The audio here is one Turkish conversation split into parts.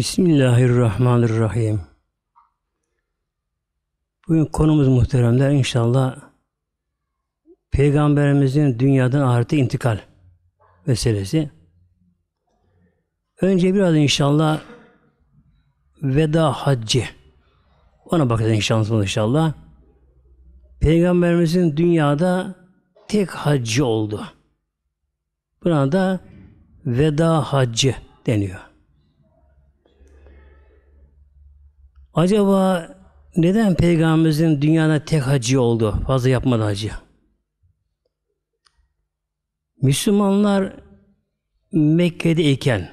Bismillahirrahmanirrahim. Bugün konumuz muhteremler inşallah Peygamberimizin dünyadan ahirete intikal meselesi. Önce biraz inşallah veda haccı. Ona bakacağız inşallah. inşallah. Peygamberimizin dünyada tek haccı oldu. Buna da veda haccı deniyor. Acaba neden Peygamberimizin dünyada tek hacı oldu? Fazla yapmadı hacı. Müslümanlar Mekke'de iken,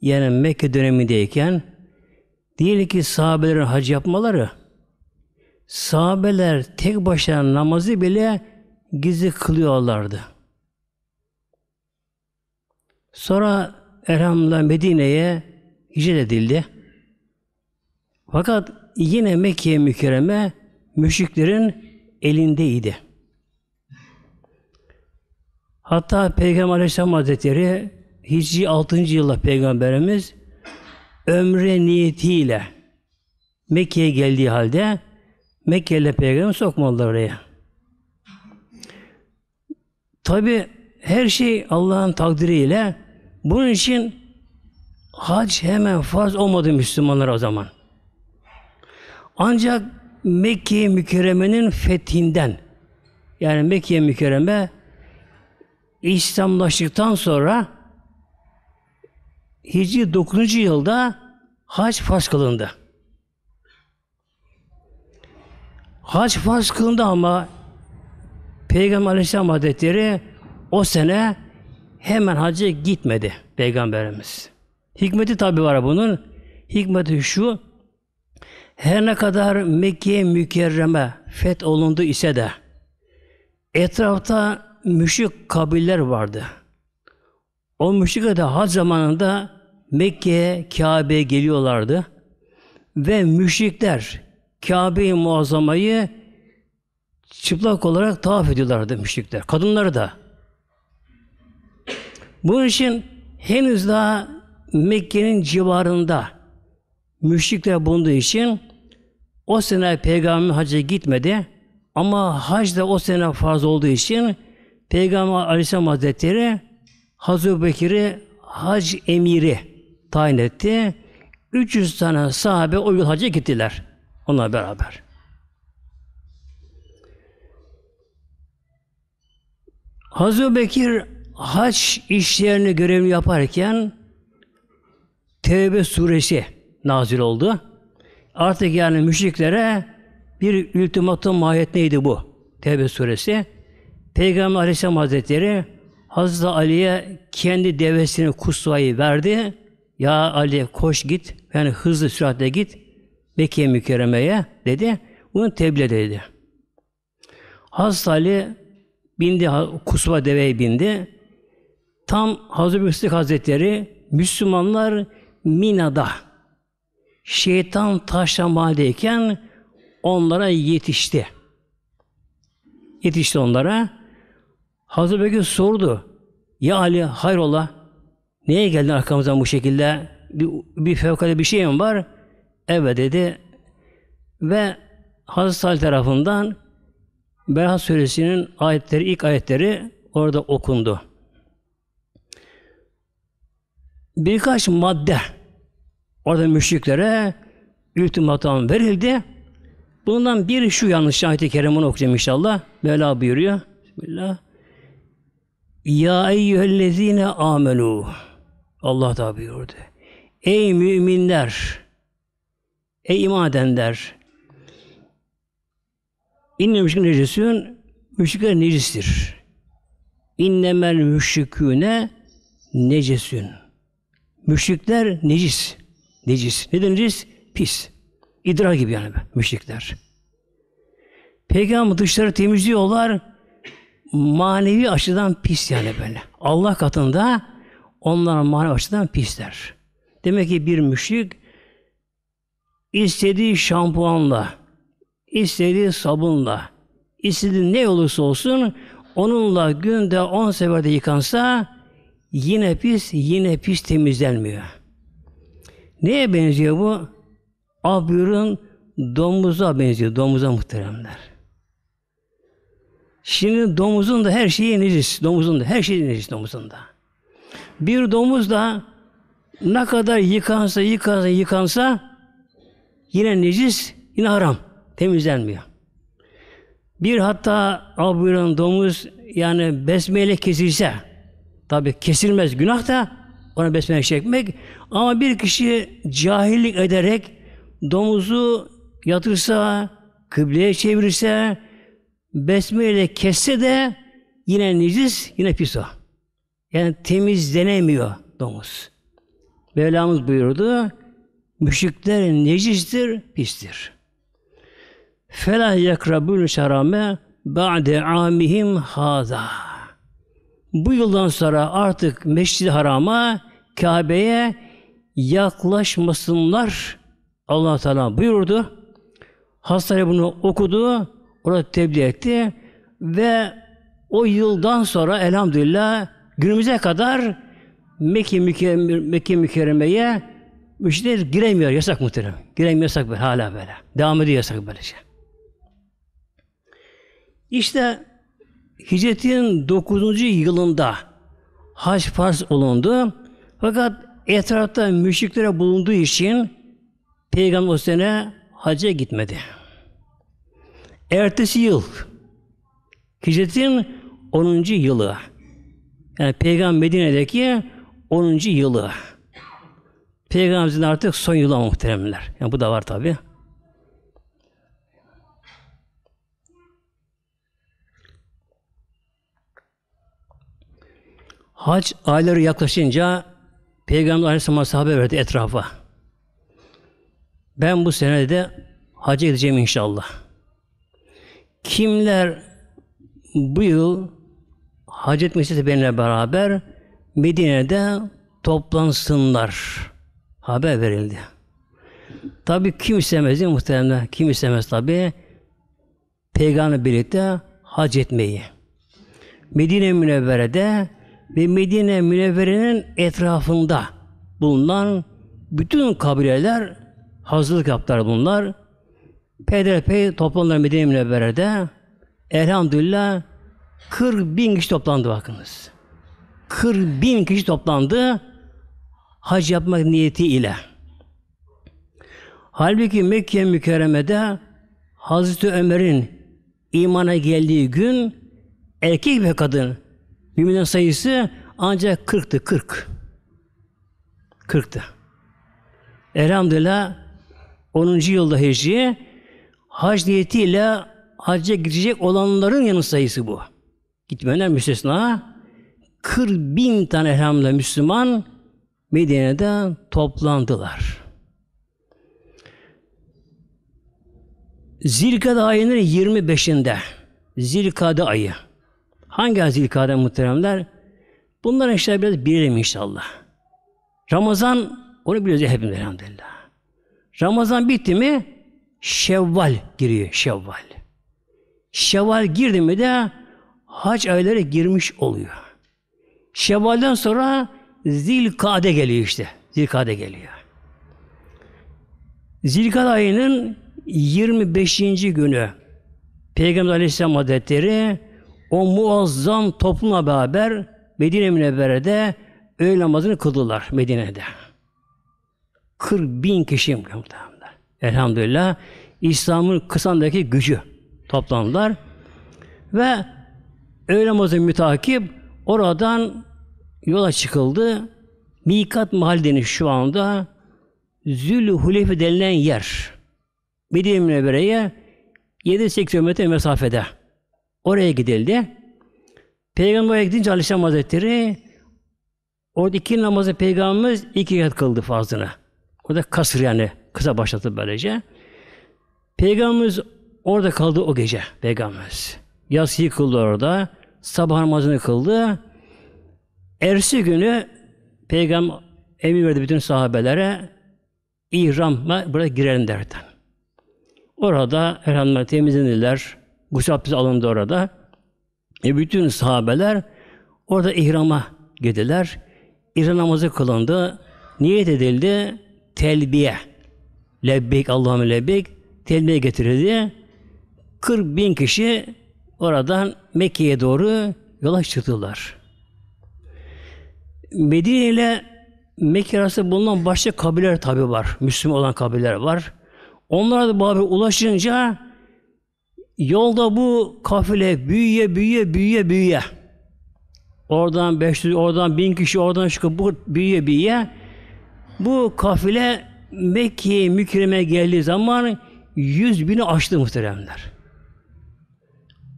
yani Mekke dönemindeyken, diyelim ki sahabelerin hac yapmaları, sahabeler tek başına namazı bile gizli kılıyorlardı. Sonra elhamdülillah Medine'ye hicret edildi. Fakat yine Mekke mükerreme müşriklerin elindeydi. Hatta Peygamber Aleyhisselam Hazretleri Hicri 6. yılda Peygamberimiz ömre niyetiyle Mekke'ye geldiği halde Mekke'yle Peygamber sokmadılar oraya. Tabi her şey Allah'ın takdiriyle bunun için hac hemen farz olmadı Müslümanlar o zaman. Ancak Mekke-i Mükerreme'nin fethinden yani Mekke-i Mükerreme İslamlaştıktan sonra Hicri 9. yılda hac farz kılındı. Hac farz kılındı ama Peygamber Aleyhisselam Hazretleri o sene hemen hacca gitmedi Peygamberimiz. Hikmeti tabi var bunun. Hikmeti şu, her ne kadar Mekke mükerreme feth olundu ise de etrafta müşrik kabiller vardı. O müşrikler de hac zamanında Mekke'ye, Kabe'ye geliyorlardı. Ve müşrikler Kabe-i Muazzama'yı çıplak olarak tavaf ediyorlardı müşrikler. Kadınları da. Bunun için henüz daha Mekke'nin civarında müşrikler bulunduğu için o sene Peygamber hacca gitmedi ama hac da o sene farz olduğu için Peygamber Aleyhisselam Hazretleri Hazreti Bekir'i hac emiri tayin etti. 300 tane sahabe o yıl hacca gittiler. Onunla beraber. Hazreti Bekir haç işlerini görevini yaparken Tevbe suresi nazil oldu. Artık yani müşriklere bir ultimatum mahiyet neydi bu? Tevbe suresi. Peygamber Aleyhisselam Hazretleri Hazreti Ali'ye kendi devesini kusvayı verdi. Ya Ali koş git, yani hızlı süratle git Mekke mükerremeye dedi. Bunu tebliğ dedi. Hazreti Ali bindi, kusva deveye bindi. Tam Hazreti Büyük Hazretleri Müslümanlar Mina'da şeytan taşlamadayken onlara yetişti. Yetişti onlara. Hazreti Bekir sordu. Ya Ali hayrola? Neye geldin arkamızdan bu şekilde? Bir, bir fevkalade bir şey mi var? Evet dedi. Ve Hazreti Ali tarafından Berha Suresi'nin ayetleri, ilk ayetleri orada okundu. Birkaç madde Orada müşriklere ultimatum verildi. Bundan bir şu yanlış şahit i kerim onu okuyacağım inşallah. Mevla buyuruyor. Bismillah. Ya eyyühellezine amelu. Allah da buyurdu. Ey müminler, ey iman edenler, İnne müşrik necisün, müşrikler necistir. İnnemel müşriküne necesün. Müşrikler necis. Necis. Neden necis? Pis. İdrar gibi yani müşrikler. Peygamber dışları temizliyorlar. Manevi açıdan pis yani böyle. Allah katında onlar manevi açıdan pisler. Demek ki bir müşrik istediği şampuanla, istediği sabunla, istediği ne olursa olsun onunla günde on seferde yıkansa yine pis, yine pis temizlenmiyor. Neye benziyor bu? Abürün domuza benziyor. Domuza muhteremler. Şimdi domuzun da her şeyi necis. Domuzun da her şeyi necis domuzun da. Bir domuz da ne kadar yıkansa, yıkansa, yıkansa yine necis, yine haram. Temizlenmiyor. Bir hatta abuyuran domuz yani besmeyle kesilse tabi kesilmez günah da ona besmele çekmek. Şey Ama bir kişi cahillik ederek domuzu yatırsa, kıbleye çevirirse, besmele kesse de yine necis, yine pis o. Yani temizlenemiyor domuz. Mevlamız buyurdu, müşrikler necistir, pistir. Felah yakrabül şarame ba'de amihim haza. Bu yıldan sonra artık Mescid-i Haram'a Kabe'ye yaklaşmasınlar allah Teala buyurdu. Hastane bunu okudu, orada tebliğ etti ve o yıldan sonra elhamdülillah günümüze kadar Mekke, Mükerreme, Mekke Mükerreme'ye müşteriler giremiyor. Yasak muhterem. Giremiyor yasak böyle, hala böyle. Devam ediyor yasak böylece. İşte hicretin 9. yılında haç farz olundu. Fakat etrafta müşriklere bulunduğu için Peygamber o sene hacca gitmedi. Ertesi yıl Hicretin 10. yılı. Yani Peygamber Medine'deki 10. yılı. Peygamberimizin artık son yılı muhteremler. Yani bu da var tabi. Hac ayları yaklaşınca Peygamber Aleyhisselam haber verdi etrafa. Ben bu sene de hacı edeceğim inşallah. Kimler bu yıl hac etmesi benimle beraber Medine'de toplansınlar. Haber verildi. Tabi kim istemez değil muhtemelen? Kim istemez tabi? Peygamber birlikte hac etmeyi. Medine Münevvere'de ve Medine Münevvere'nin etrafında bulunan bütün kabileler hazırlık yaptılar bunlar. Peyderpey toplandılar Medine Münevvere'de. Elhamdülillah 40 bin kişi toplandı bakınız. 40 bin kişi toplandı hac yapmak niyeti ile. Halbuki Mekke mükerremede Hazreti Ömer'in imana geldiği gün erkek ve kadın Müminlerin sayısı ancak 40'tı, 40. 40'tı. Elhamdülillah 10. yılda hecri hac niyetiyle hacca gidecek olanların yanı sayısı bu. Gitmeler müstesna. 40 bin tane elhamdülillah Müslüman Medine'de toplandılar. Zilkade ayının 25'inde Zilkade ayı Hangi az ilkade muhteremler? Bunların işte biraz bilelim inşallah. Ramazan onu biliyoruz hepimiz elhamdülillah. Ramazan bitti mi Şevval giriyor Şevval. Şevval girdi mi de hac ayları girmiş oluyor. Şevval'den sonra Zilkade geliyor işte. Zilkade geliyor. Zilkade ayının 25. günü Peygamber Aleyhisselam Hazretleri o muazzam toplumla beraber Medine Münevvere'de öğle namazını kıldılar Medine'de. 40 bin kişi Elhamdülillah İslam'ın kısandaki gücü toplandılar ve öğle namazı mütakip oradan yola çıkıldı. Mikat Mahallesi'nin şu anda Zülhuleyfe denilen yer. Medine Münevvere'ye 7-8 kilometre mesafede. Oraya gidildi. Peygamber'e gidince Aleyhisselam Hazretleri orada iki namazı Peygamberimiz iki kat kıldı fazlını. da kasır yani kısa başlattı böylece. Peygamberimiz orada kaldı o gece Peygamberimiz. Yasıyı kıldı orada. Sabah namazını kıldı. Ersi günü Peygamber emir verdi bütün sahabelere ihramla buraya girelim derdi. Orada elhamdülillah temizlenirler, Gusül abdesti alındı orada. E bütün sahabeler orada ihrama girdiler. İhram namazı kılındı. Niyet edildi. Telbiye. Lebbek Allah'ım lebbek. Telbiye getirildi. 40 bin kişi oradan Mekke'ye doğru yola çıktılar. Medine ile Mekke arasında bulunan başka kabiler tabi var. Müslüman olan kabiler var. Onlara da bu haber ulaşınca Yolda bu kafile büyüye büyüye büyüye büyüye. Oradan 500, oradan 1000 kişi, oradan çıkıp bu büyüye büyüye. Bu kafile Mekke'ye mükreme geldiği zaman 100 bini aştı muhteremler.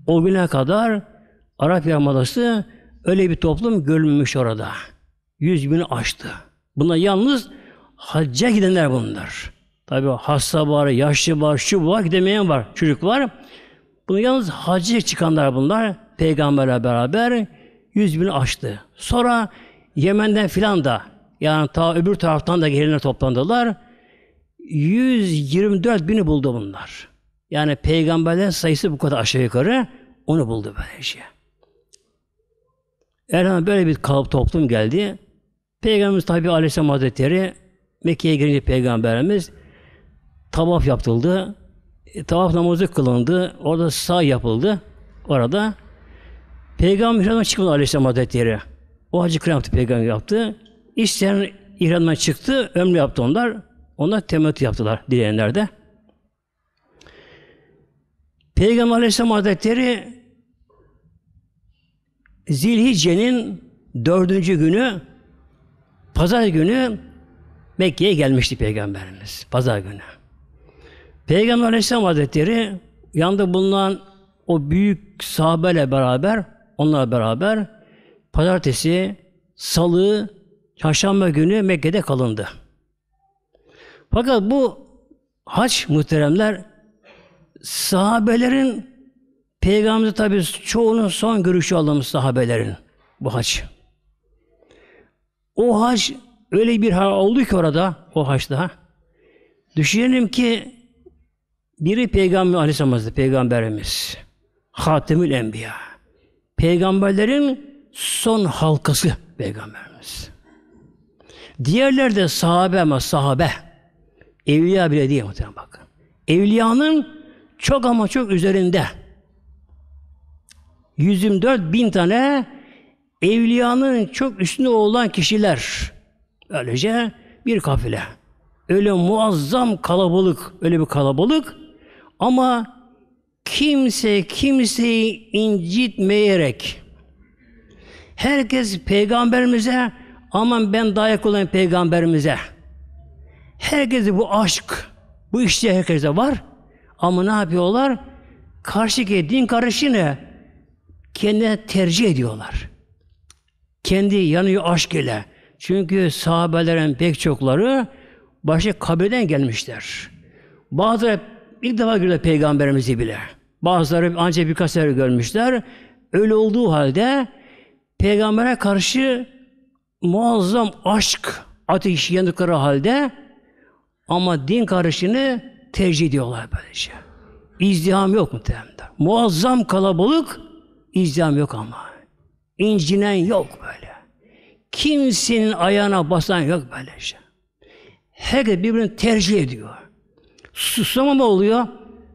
O güne kadar Arap Yarmadası öyle bir toplum görülmüş orada. 100 bini aştı. Buna yalnız hacca gidenler bunlar. Tabi hasta var, yaşlı var, şu var, gidemeyen var, çocuk var. Bunu yalnız Hacı çıkanlar bunlar. Peygamberle beraber yüz bin açtı. Sonra Yemen'den filan da yani ta öbür taraftan da gelenler toplandılar. 124 bini buldu bunlar. Yani peygamberlerin sayısı bu kadar aşağı yukarı onu buldu böylece. Şey. Elhamdülillah böyle bir kalıp toplum geldi. Peygamberimiz tabi Aleyhisselam Hazretleri Mekke'ye girince Peygamberimiz tavaf yaptıldı e, tavaf namazı kılındı. Orada sağ yapıldı. Orada Peygamber İhram'dan çıkmadı Aleyhisselam Hazretleri. O Hacı Kıram Peygamber yaptı. İsteyen İhram'dan çıktı. Ömrü yaptı onlar. Onlar temet yaptılar dileyenler de. Peygamber Aleyhisselam Hazretleri Zilhicce'nin dördüncü günü Pazar günü Mekke'ye gelmişti Peygamberimiz. Pazar günü. Peygamber Aleyhisselam Hazretleri yanında bulunan o büyük sahabeyle beraber, onlarla beraber pazartesi, salı, çarşamba günü Mekke'de kalındı. Fakat bu haç muhteremler sahabelerin Peygamber tabi çoğunun son görüşü alınmış sahabelerin bu haç. O haç öyle bir hal oldu ki orada o haçta. Düşünelim ki biri Peygamber Aleyhisselam Hazretleri, Peygamberimiz. Hatemül Enbiya. Peygamberlerin son halkası Peygamberimiz. Diğerler de sahabe ama sahabe. Evliya bile değil muhtemelen bakın. Evliyanın çok ama çok üzerinde. 124 bin tane evliyanın çok üstünde olan kişiler. Öylece bir kafile. Öyle muazzam kalabalık, öyle bir kalabalık ama kimse kimseyi incitmeyerek herkes peygamberimize aman ben dayak olayım peygamberimize herkes bu aşk bu işte herkese var ama ne yapıyorlar? Karşıki din karışını kendine tercih ediyorlar. Kendi yanıyor aşk ile. Çünkü sahabelerin pek çokları başka kabirden gelmişler. Bazı ilk defa gördüler peygamberimizi bile. Bazıları ancak birkaç sefer görmüşler. Öyle olduğu halde peygambere karşı muazzam aşk ateş yandıkları halde ama din karışını tercih ediyorlar böylece. İzdiham yok mu muhtemelen. Muazzam kalabalık izdiham yok ama. İncinen yok böyle. Kimsenin ayağına basan yok böylece. Herkes birbirini tercih ediyor. Susamama oluyor.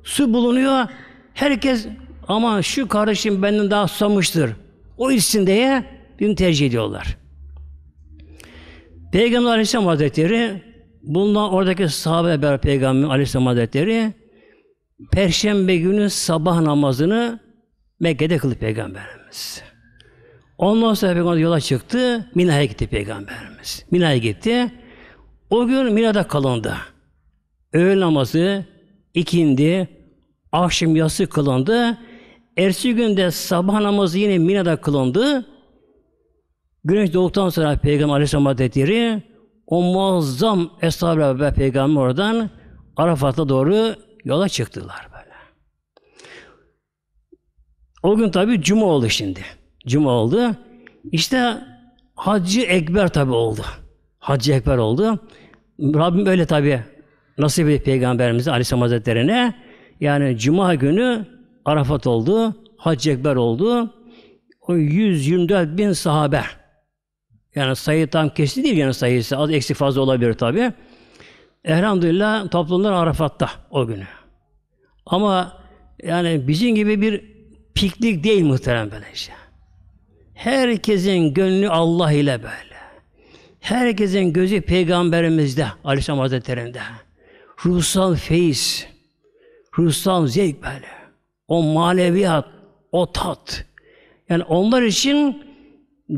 Su bulunuyor. Herkes ama şu kardeşim benden daha susamıştır. O içsin diye birini tercih ediyorlar. Peygamber Aleyhisselam Hazretleri bundan oradaki sahabe beraber Peygamber Aleyhisselam Hazretleri Perşembe günü sabah namazını Mekke'de kıldı Peygamberimiz. Ondan sonra Peygamber yola çıktı, Mina'ya gitti Peygamberimiz. Mina'ya gitti. O gün Mina'da kalındı öğle namazı, ikindi, akşam yası kılındı. Ersi günde sabah namazı yine Mina'da kılındı. Güneş doğduktan sonra Peygamber Aleyhisselam Hazretleri o muazzam eshabla ve Peygamber oradan Arafat'a doğru yola çıktılar böyle. O gün tabi Cuma oldu şimdi. Cuma oldu. İşte Hacı Ekber tabi oldu. Hacı Ekber oldu. Rabbim öyle tabi nasip edip Peygamberimize Aleyhisselam Hazretleri'ne yani Cuma günü Arafat oldu, Hacı Ekber oldu. O 124 bin sahabe. Yani sayı tam kesin değil yani sayısı. Az eksik fazla olabilir tabi. Elhamdülillah toplumlar Arafat'ta o günü. Ama yani bizim gibi bir piknik değil muhterem böyle şey. Herkesin gönlü Allah ile böyle. Herkesin gözü Peygamberimizde, Aleyhisselam Hazretleri'nde ruhsal feyiz, ruhsal zevk böyle. O maneviyat, o tat. Yani onlar için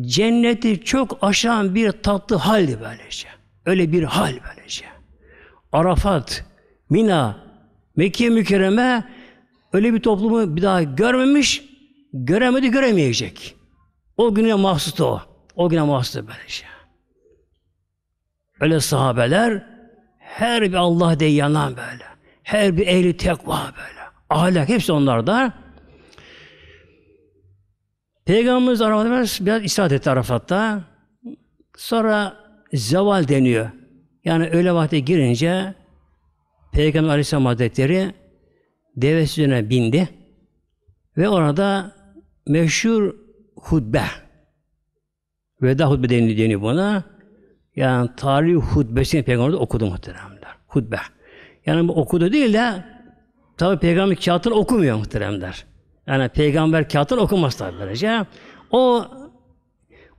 cenneti çok aşan bir tatlı hal böylece. Öyle bir hal böylece. Arafat, Mina, Mekke mükerreme öyle bir toplumu bir daha görmemiş, göremedi, göremeyecek. O güne mahsustu o. O güne mahsustu böylece. Öyle sahabeler her bir Allah diye yanan böyle. Her bir ehli tekva böyle. Ahlak hepsi onlarda. Peygamberimiz Arafat'ta biraz istirahat etti Arafat'ta. Sonra zeval deniyor. Yani öyle vakte girince Peygamber Aleyhisselam Hazretleri devesi bindi ve orada meşhur hutbe veda hutbe deniyor buna. Yani tarih hutbesini Peygamber'de okudu muhteremler. Hutbe. Yani bu okudu değil de tabi peygamber kağıtını okumuyor muhteremler. Yani peygamber kağıtını okumaz tabi böylece. O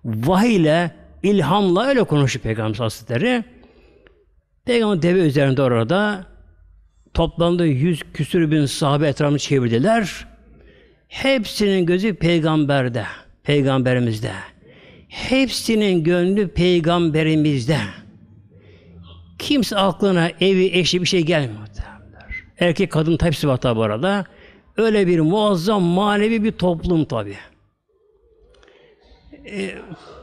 vahiy ile ilhamla öyle konuşuyor peygamber hasretleri. Peygamber deve üzerinde orada toplandı yüz küsür bin sahabe etrafını çevirdiler. Hepsinin gözü peygamberde, peygamberimizde. Hepsinin gönlü peygamberimizde. Kimse aklına evi, eşi bir şey gelmiyor. Erkek, kadın hepsi var tabi arada. Öyle bir muazzam manevi bir toplum tabi. E,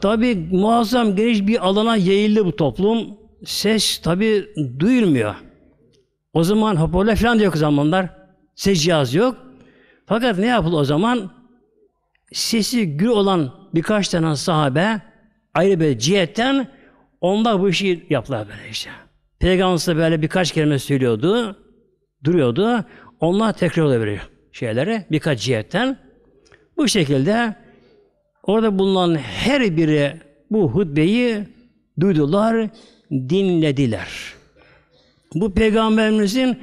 tabi muazzam geniş bir alana yayıldı bu toplum. Ses tabi duyulmuyor. O zaman hoparlör falan da yok o zamanlar. Ses cihazı yok. Fakat ne yapıldı o zaman? Sesi gür olan birkaç tane sahabe ayrı bir cihetten onda bu işi yaptılar böyle işte. Peygamberimiz de böyle birkaç kelime söylüyordu, duruyordu. Onlar tekrar oluyor şeyleri birkaç cihetten. Bu şekilde orada bulunan her biri bu hutbeyi duydular, dinlediler. Bu Peygamberimizin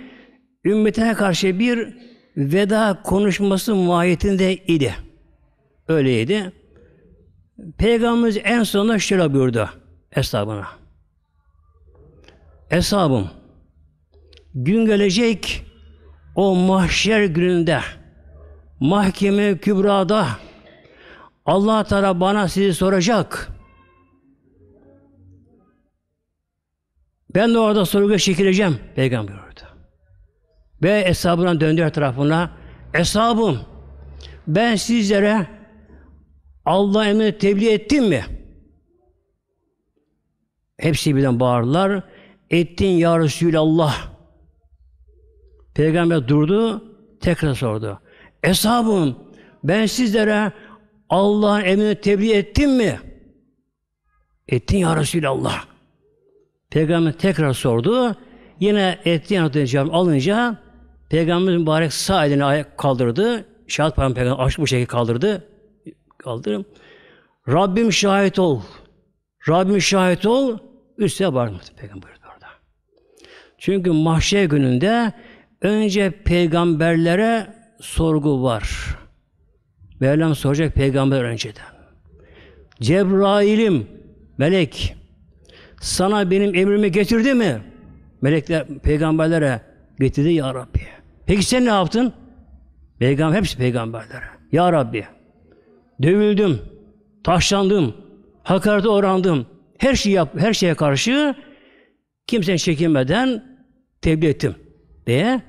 ümmetine karşı bir veda konuşması mahiyetinde idi. Öyleydi. Peygamberimiz en sonunda şöyle buyurdu hesabına hesabım gün gelecek o mahşer gününde, mahkeme kübrada Allah Teala bana sizi soracak. Ben de orada sorguya çekileceğim. Peygamber orada. Ve hesabına döndü her tarafına. Hesabım, ben sizlere Allah emrini tebliğ ettin mi? Hepsi birden bağırdılar. Ettin ya Resulallah. Peygamber durdu, tekrar sordu. Eshabım, ben sizlere Allah'ın emrini tebliğ ettim mi? Ettin ya Resulallah. Peygamber tekrar sordu. Yine ettin ya cevap alınca Peygamber mübarek sağ elini kaldırdı. Şahat parmağı peygamber açtı bu şekilde kaldırdı kaldırım. Rabbim şahit ol. Rabbim şahit ol. Üste varmıştı peygamber orada. Çünkü mahşer gününde önce peygamberlere sorgu var. Mevlam soracak peygamber önceden. Cebrail'im, melek, sana benim emrimi getirdi mi? Melekler peygamberlere getirdi ya Rabbi. Peki sen ne yaptın? Peygamber hepsi peygamberlere. Ya Rabbi dövüldüm, taşlandım, hakarete orandım. Her şey yap, her şeye karşı kimsenin çekinmeden tebliğ ettim diye.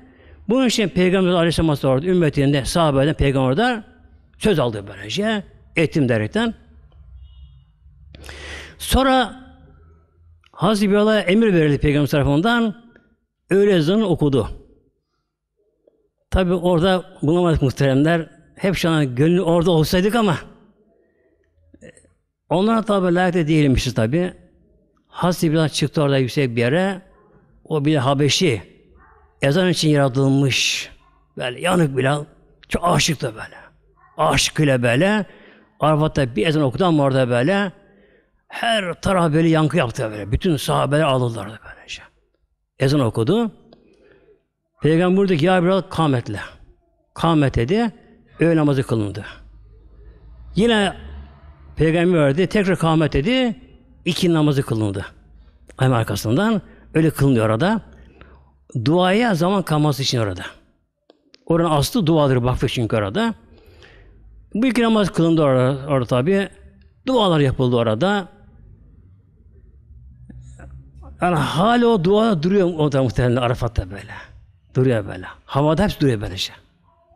Bunun için Peygamber Aleyhisselam sordu. Ümmetinde sahabeden peygamberden söz aldı böylece. Ettim derekten. Sonra Hazreti Bilal'a emir verildi Peygamber tarafından. Öğle ezanı okudu. Tabi orada bulamadık muhteremler hep şu an gönlü orada olsaydık ama e, onlara tabi layık da değilmişiz tabi. Hazreti İbrahim çıktı orada yüksek bir yere. O bile Habeşi. Ezan için yaratılmış. Böyle yanık Bilal. Çok aşıktı böyle. aşık Aşkıyla böyle. Arafat'ta bir ezan okudu ama orada böyle her taraf böyle yankı yaptı böyle. Bütün sahabeler ağladılar böylece. Ezan okudu. Peygamber buradaki ya biraz kametle. Kamet dedi öğle namazı kılındı. Yine peygamber verdi, tekrar kâhmet dedi, iki namazı kılındı. Hemen arkasından öyle kılınıyor orada. Duaya zaman kalması için orada. Oranın aslı duadır vakfı çünkü orada. Bu iki namaz kılındı orada, orada tabi. Dualar yapıldı orada. Yani hala o dua duruyor o da muhtemelen Arafat'ta böyle. Duruyor böyle. Havada hepsi duruyor böylece. Şey.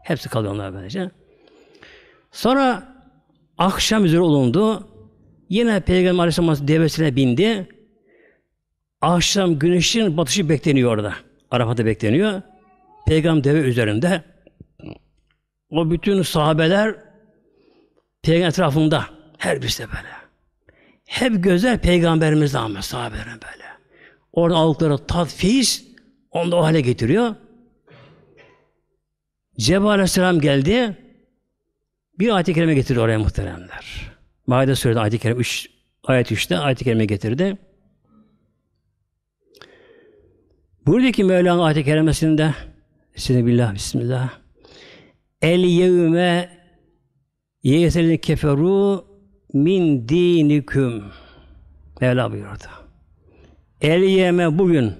Hepsi kalıyor onlar böylece. Sonra akşam üzere olundu. Yine Peygamber Aleyhisselam devesine bindi. Akşam güneşin batışı bekleniyor orada. Arafat'ta bekleniyor. Peygamber deve üzerinde. O bütün sahabeler Peygamber etrafında. Her birisi böyle. Hep gözler Peygamberimiz ama sahabeler böyle. Orada aldıkları tat, feyiz onu da o hale getiriyor. Cebrail Aleyhisselam geldi. Bir ayet-i kerime getirdi oraya muhteremler. Maide Suresi ayet-i kerime 3 ayet 3'te ayet-i kerime getirdi. Buradaki Mevlana ayet-i kerimesinde Size bismillah. El yevme yeyeselini keferu min diniküm. Mevla buyurdu. El yevme bugün.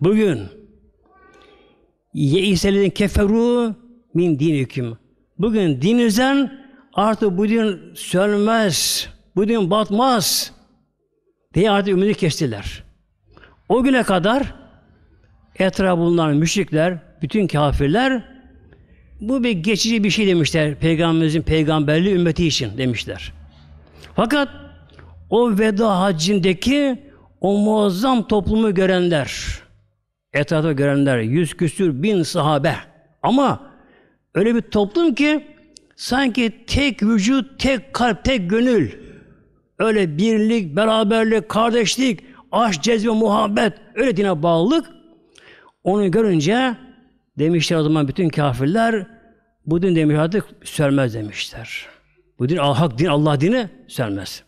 Bugün. Yeyeselini keferu min din hüküm. Bugün din dininizden artık bu din sönmez, bu din batmaz diye artık ümidi kestiler. O güne kadar etrafı bulunan müşrikler, bütün kafirler bu bir geçici bir şey demişler. Peygamberimizin peygamberliği ümmeti için demişler. Fakat o veda hacindeki o muazzam toplumu görenler, etrafta görenler, yüz küsür bin sahabe ama Öyle bir toplum ki sanki tek vücut, tek kalp, tek gönül. Öyle birlik, beraberlik, kardeşlik, aşk, cezbe, muhabbet, öyle dine bağlılık. Onu görünce demişler o zaman bütün kafirler bu din demiş artık sönmez demişler. Bu din hak din Allah dini sönmez.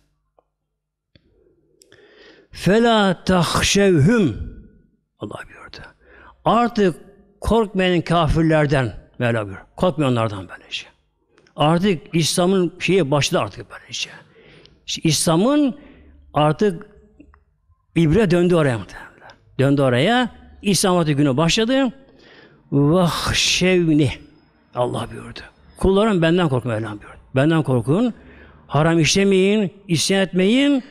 Fela tahşevhüm Allah buyurdu. Artık korkmayın kafirlerden. Mevla buyur. Korkmuyor onlardan böylece. Şey. Artık İslam'ın şeyi başladı artık böylece. Şey. İşte İslam'ın artık ibre döndü oraya mı Döndü oraya. İslamiyet günü başladı. Vahşevni. Allah buyurdu. Kullarım benden korkun Mevlam buyurdu. Benden korkun. Haram işlemeyin, isyan etmeyin.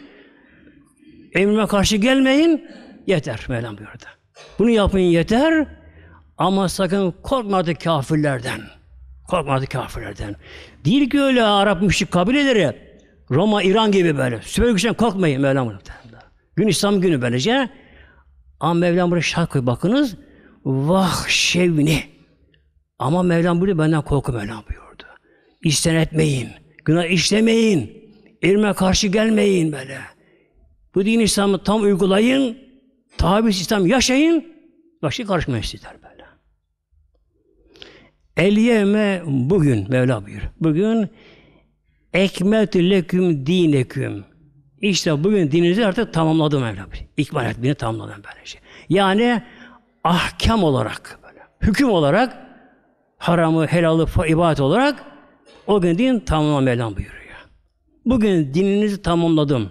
Emrime karşı gelmeyin. Yeter Mevlam buyurdu. Bunu yapın yeter. Ama sakın korkmadı kafirlerden. Korkmadı kafirlerden. Değil ki öyle Arap müşrik kabileleri. Roma, İran gibi böyle. Süper güçten korkmayın Mevlam Gün İslam günü böylece. Ama Mevlam buraya şart koy. Bakınız. Vah şevni. Ama Mevlam buyuruyor benden korku Mevlam buyurdu. İsten etmeyin. Günah işlemeyin. Elime karşı gelmeyin böyle. Bu din İslam'ı tam uygulayın. Tabi İslam yaşayın. Başka karışmayın sizler böyle. El bugün Mevla buyur. Bugün ekmetü leküm dineküm. İşte bugün dininizi artık tamamladım Mevla buyur. İkmal et beni tamamladım ben şey. Yani ahkam olarak böyle, hüküm olarak haramı, helalı, ibadet olarak o gün din tamamladım Mevla buyuruyor. Bugün dininizi tamamladım.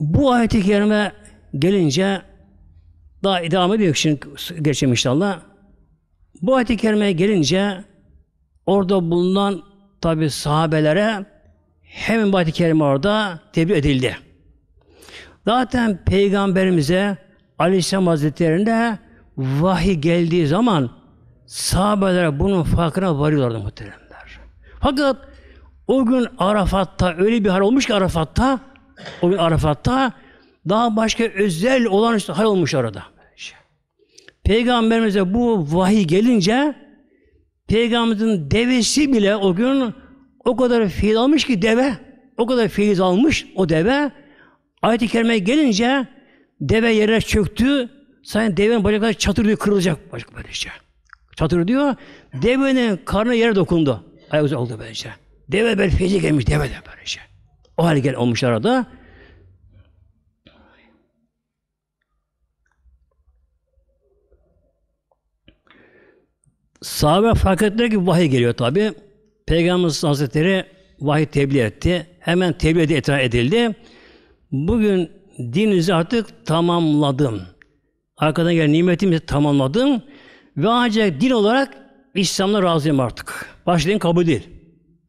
Bu ayet-i kerime gelince daha devam ediyor şimdi geçeyim inşallah. Bu ayet-i kerimeye gelince orada bulunan tabi sahabelere hemen bu ayet-i kerime orada tebliğ edildi. Zaten Peygamberimize Aleyhisselam Hazretleri'ne vahiy geldiği zaman sahabelere bunun farkına varıyorlardı muhteremler. Fakat o gün Arafat'ta öyle bir hal olmuş ki Arafat'ta o gün Arafat'ta daha başka özel olan işte hal olmuş orada. Peygamberimize bu vahiy gelince Peygamberimizin devesi bile o gün o kadar fiil almış ki deve, o kadar fiil almış o deve. Ayet-i Kerime gelince deve yere çöktü, sayın devenin bacakları çatır diyor, kırılacak bacak böylece. Çatır diyor, devenin karnı yere dokundu. Ayak oldu böylece. Deve böyle feci gelmiş, deve de böylece. Şey. O hal gel olmuş arada. Sahabe fark ettiler ki vahiy geliyor tabi. Peygamberimiz Hazretleri vahiy tebliğ etti. Hemen tebliğ edildi, itiraz edildi. Bugün dininizi artık tamamladım. Arkadan gelen nimetimizi tamamladım. Ve ancak din olarak İslam'la razıyım artık. Başlayın kabul değil.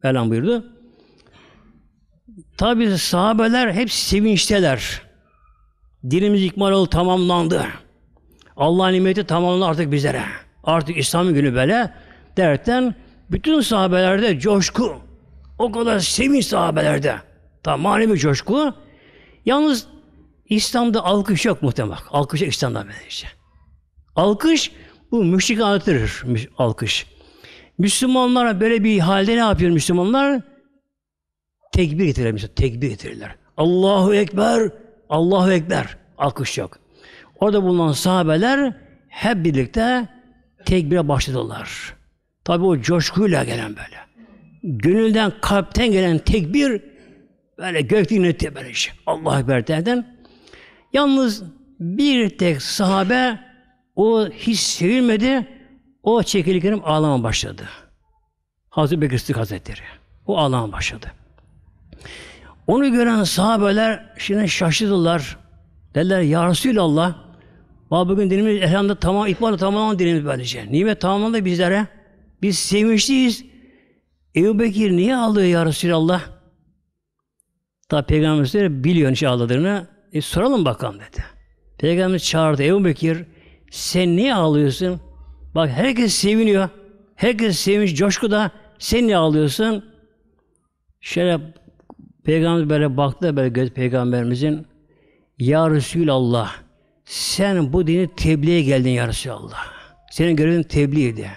elham buyurdu. Tabi sahabeler hep sevinçteler. Dinimiz ikmal oldu, tamamlandı. Allah nimeti tamamlandı artık bizlere. Artık İslam günü böyle derken bütün sahabelerde coşku. O kadar sevinç sahabelerde. Tam manevi coşku. Yalnız İslam'da alkış yok muhtemelen. Alkış yok İslam'da böylece. Alkış bu müşrik artırır alkış. Müslümanlara böyle bir halde ne yapıyor Müslümanlar? Tekbir getirirler. Mesela, tekbir getirirler. Allahu Ekber, Allahu Ekber. Alkış yok. Orada bulunan sahabeler hep birlikte tekbire başladılar. Tabi o coşkuyla gelen böyle. Gönülden, kalpten gelen tekbir böyle gökte yönetti böyle şey. Allah Ekber derden. Yalnız bir tek sahabe o hiç sevilmedi. O çekilgirim ağlama başladı. Hazreti Bekir Sıddık Hazretleri. O ağlama başladı. Onu gören sahabeler şimdi şaşırdılar. Dediler ya Resulallah ama bugün dinimiz elhamdülillah tamam, ikmal tamamlanan dinimiz böylece. Nimet tamamlandı bizlere. Biz sevinçliyiz. Ebu Bekir niye ağlıyor ya Resulallah? Tabi Peygamberimiz biliyor niçin ağladığını. E, soralım bakalım dedi. Peygamberimiz çağırdı Ebu Bekir. Sen niye ağlıyorsun? Bak herkes seviniyor. Herkes sevinç, coşkuda. Sen niye ağlıyorsun? Şöyle Peygamberimiz böyle baktı böyle göz Peygamberimizin Ya Resulallah sen bu dini tebliğe geldin ya Resulallah. Senin görevin tebliğdi.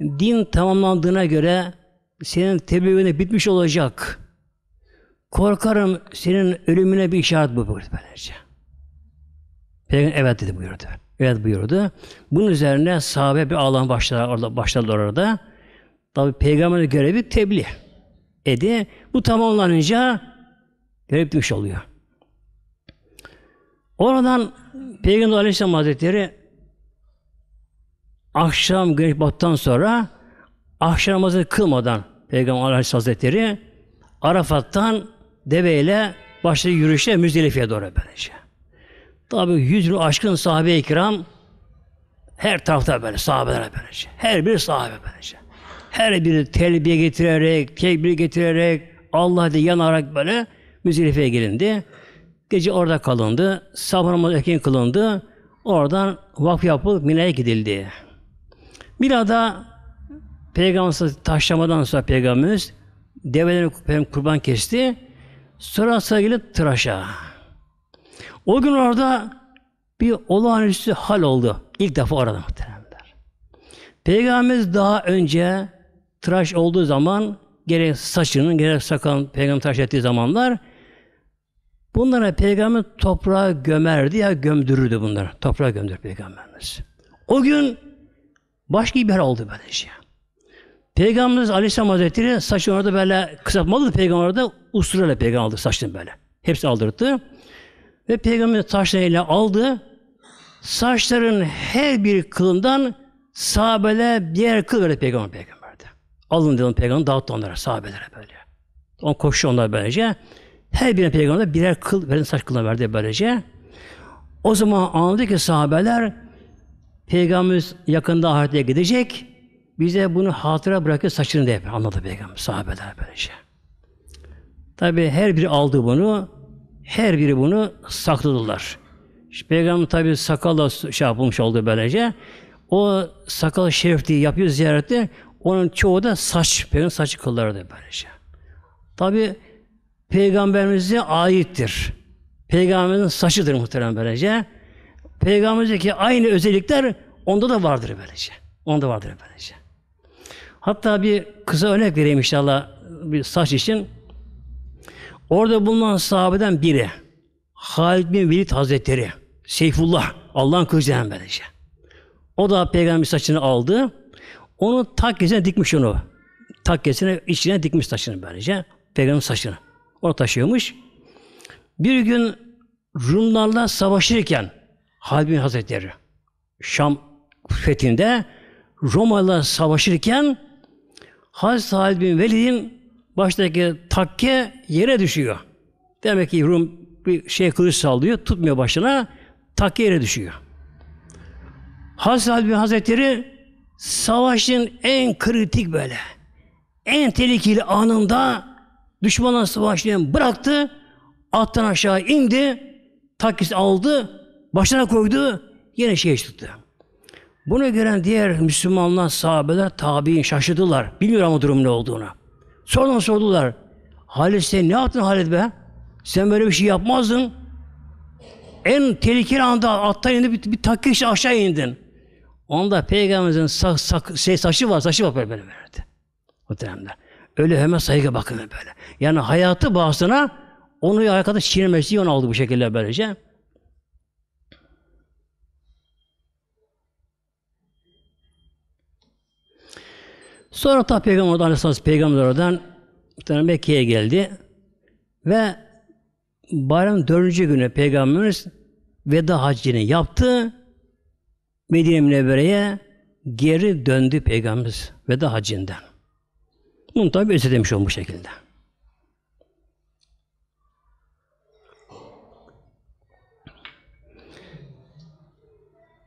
Din tamamlandığına göre senin tebliğine bitmiş olacak. Korkarım senin ölümüne bir işaret bu buyurdu böylece. Peygamber evet dedi buyurdu. Evet buyurdu. Bunun üzerine sahabe bir ağlam başladı orada başladı orada. Tabi peygamberin görevi tebliğ. Edi. Bu tamamlanınca görev bitmiş oluyor. Oradan Peygamber Aleyhisselam Hazretleri akşam güneş battan sonra akşam namazını kılmadan Peygamber Aleyhisselam Hazretleri Arafat'tan deveyle başladı yürüyüşe Müzdelife'ye doğru böylece. Tabi yüz aşkın sahabe-i kiram her tarafta böyle sahabeler böylece. Her bir sahabe böylece. Her biri telbiye getirerek, tekbir getirerek, Allah yanarak böyle Müzdelife'ye gelindi. Gece orada kalındı. Sabah namazı erken kılındı. Oradan vakf yapılıp Mina'ya gidildi. Mina'da Peygamberimiz taşlamadan sonra Peygamberimiz develerini kurban kesti. Sonra sıra gelip tıraşa. O gün orada bir olağanüstü hal oldu. İlk defa orada muhteremler. Peygamberimiz daha önce tıraş olduğu zaman gerek saçının gerek sakalın peygamber tıraş ettiği zamanlar Bunlara peygamber toprağa gömerdi ya gömdürürdü bunları. Toprağa gömdür peygamberimiz. O gün başka bir hal oldu böyle şey. Peygamberimiz Aleyhisselam Hazretleri saçını orada böyle kısaltmalı peygamber orada usturayla peygamber aldı saçını böyle. Hepsi aldırdı. Ve peygamber taşlarıyla aldı. Saçların her bir kılından sahabelere birer kıl verdi peygamber peygamberde. Alın dedim peygamber dağıttı onlara sahabelere böyle. On koştu onlar böylece. Her birine peygamber birer kıl, birer saç kılına verdi böylece. O zaman anladı ki sahabeler Peygamberimiz yakında ahirete gidecek. Bize bunu hatıra bırakıyor saçını diye anladı Peygamber sahabeler böylece. Tabi her biri aldı bunu. Her biri bunu sakladılar. İşte Peygamber tabi sakalla şey yapılmış oldu böylece. O sakal şerif yapıyor ziyarette. Onun çoğu da saç, peygamber saçı kıllardı böylece. Tabi peygamberimize aittir. Peygamberimizin saçıdır muhterem böylece. Peygamberimizdeki aynı özellikler onda da vardır böylece. Onda vardır böylece. Hatta bir kısa örnek vereyim inşallah bir saç için. Orada bulunan sahabeden biri Halid bin Velid Hazretleri Seyfullah Allah'ın kızı kılıcı böylece. O da peygamber saçını aldı. Onu takkesine dikmiş onu. Takkesine içine dikmiş saçını böylece. Peygamber saçını. O taşıyormuş. Bir gün Rumlarla savaşırken Halbin Hazretleri Şam fethinde Romalılar savaşırken Hazreti Halid bin Velid'in baştaki takke yere düşüyor. Demek ki Rum bir şey kılıç sallıyor, tutmuyor başına, takke yere düşüyor. Hazreti Halid bin Hazretleri savaşın en kritik böyle, en tehlikeli anında Düşmanla savaşlayan bıraktı, attan aşağı indi, takis aldı, başına koydu, yine şey çıktı. Bunu gören diğer Müslümanlar, sahabeler, tabi'in şaşırdılar. Bilmiyor ama durum ne olduğunu. Sonra sordular. Halit sen ne yaptın Halit be? Sen böyle bir şey yapmazdın. En tehlikeli anda attan indi bir, bir takış aşağı indin. Onda peygamberimizin sak, sak, şey, saçı var, saçı var böyle böyle verdi. O dönemde. Öyle hemen saygı bakın böyle. Yani hayatı bahsına onu arkadaş çiğnemesi yön aldı bu şekilde böylece. Sonra ta Peygamber oradan Aleyhisselam Peygamber oradan Mekke'ye geldi ve bayram dördüncü günü Peygamberimiz veda hacını yaptı. Medine Münevvere'ye geri döndü Peygamberimiz veda hacından. Bunu tabi özetlemiş olmuş şekilde.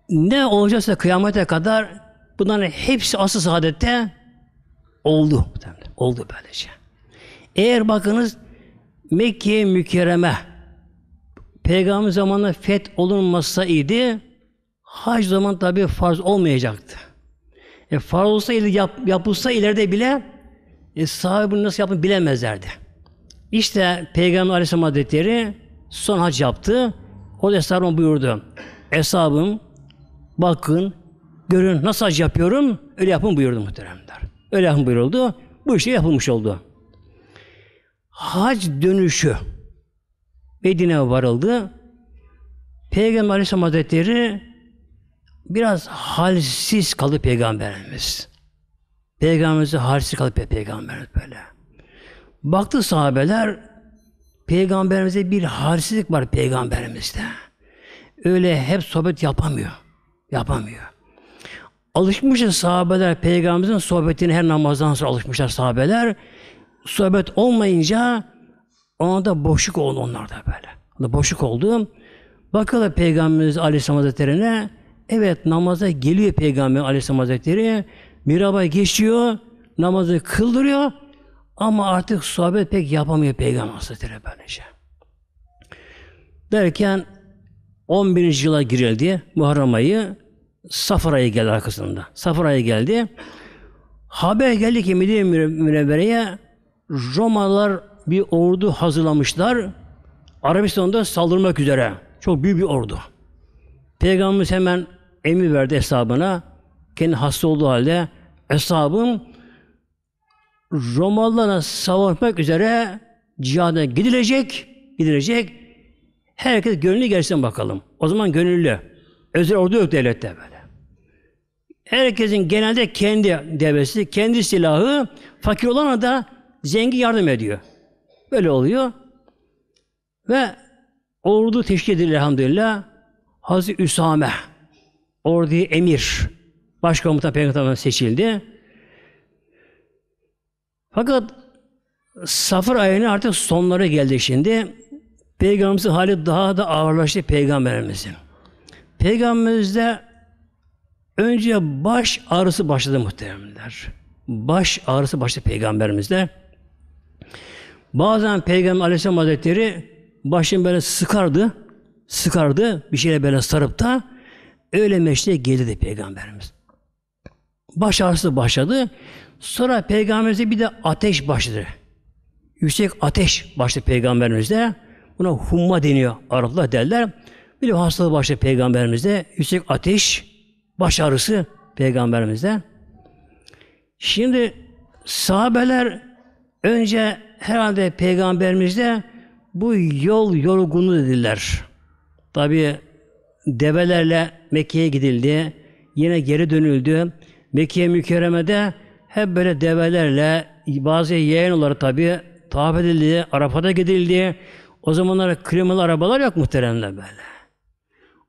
Ne olacaksa kıyamete kadar bunların hepsi asıl saadette oldu. Oldu böylece. Eğer bakınız Mekke mükerreme Peygamber zamanında feth olunmasaydı hac zaman tabi farz olmayacaktı. E, farz olsa yap, yapılsa ileride bile e, sahabe bunu nasıl yaptığını bilemezlerdi. İşte Peygamber Aleyhisselam Hazretleri son hac yaptı. O da Esra'nın buyurdu. Eshabım bakın, görün nasıl hac yapıyorum, öyle yapın buyurdu muhteremler. Öyle yapın buyuruldu. Bu işte yapılmış oldu. Hac dönüşü Medine'ye varıldı. Peygamber Aleyhisselam Hazretleri biraz halsiz kaldı Peygamberimiz. Peygamberimize harçlı kalıp peygamberimiz böyle. Baktı sahabeler peygamberimize bir harsizlik var peygamberimizde. Öyle hep sohbet yapamıyor. Yapamıyor. Alışmışız sahabeler peygamberimizin sohbetini her namazdan sonra alışmışlar sahabeler. Sohbet olmayınca ona da boşluk oldu onlar da böyle. Ona da boşluk oldu. Bakıyorlar Peygamberimiz Aleyhisselam Hazretleri'ne evet namaza geliyor Peygamber Aleyhisselam Hazretleri miraba geçiyor, namazı kıldırıyor ama artık sohbet pek yapamıyor Peygamber Hazretleri böylece. Derken 11. yıla girildi Muharrem ayı. Safar ayı geldi arkasında. Safar ayı geldi. Haber geldi ki Medine Münevvere'ye Romalılar bir ordu hazırlamışlar. Arabistan'da saldırmak üzere. Çok büyük bir ordu. Peygamberimiz hemen emir verdi hesabına. Kendi hasta olduğu halde eshabım Romalılara savaşmak üzere cihada gidilecek, gidilecek. Herkes gönüllü gelsin bakalım. O zaman gönüllü. Özel ordu yok devlette böyle. Herkesin genelde kendi devesi, kendi silahı, fakir olana da zengin yardım ediyor. Böyle oluyor. Ve ordu teşkil edilir elhamdülillah. Hazreti Üsame, orduya emir. Başkomutan Peygamber tarafından seçildi. Fakat Safır ayının artık sonları geldi şimdi. Peygamberimizin hali daha da ağırlaştı Peygamberimizin. Peygamberimizde önce baş ağrısı başladı muhteremler. Baş ağrısı başladı Peygamberimizde. Bazen Peygamber Aleyhisselam Hazretleri başını böyle sıkardı, sıkardı, bir şeyle böyle sarıp da öyle meşte gelirdi Peygamberimiz baş ağrısı başladı. Sonra peygamberimize bir de ateş başladı. Yüksek ateş başladı peygamberimizde. Buna humma deniyor. Araplar derler. Bir de hastalığı başladı peygamberimizde. Yüksek ateş, baş ağrısı peygamberimizde. Şimdi sahabeler önce herhalde peygamberimizde bu yol yorgunu dediler. Tabi develerle Mekke'ye gidildi. Yine geri dönüldü. Mekke mükerremede hep böyle develerle bazı yeğen olarak tabi tavaf edildi, Arafat'a gidildi. O zamanlar klimalı arabalar yok muhteremler böyle.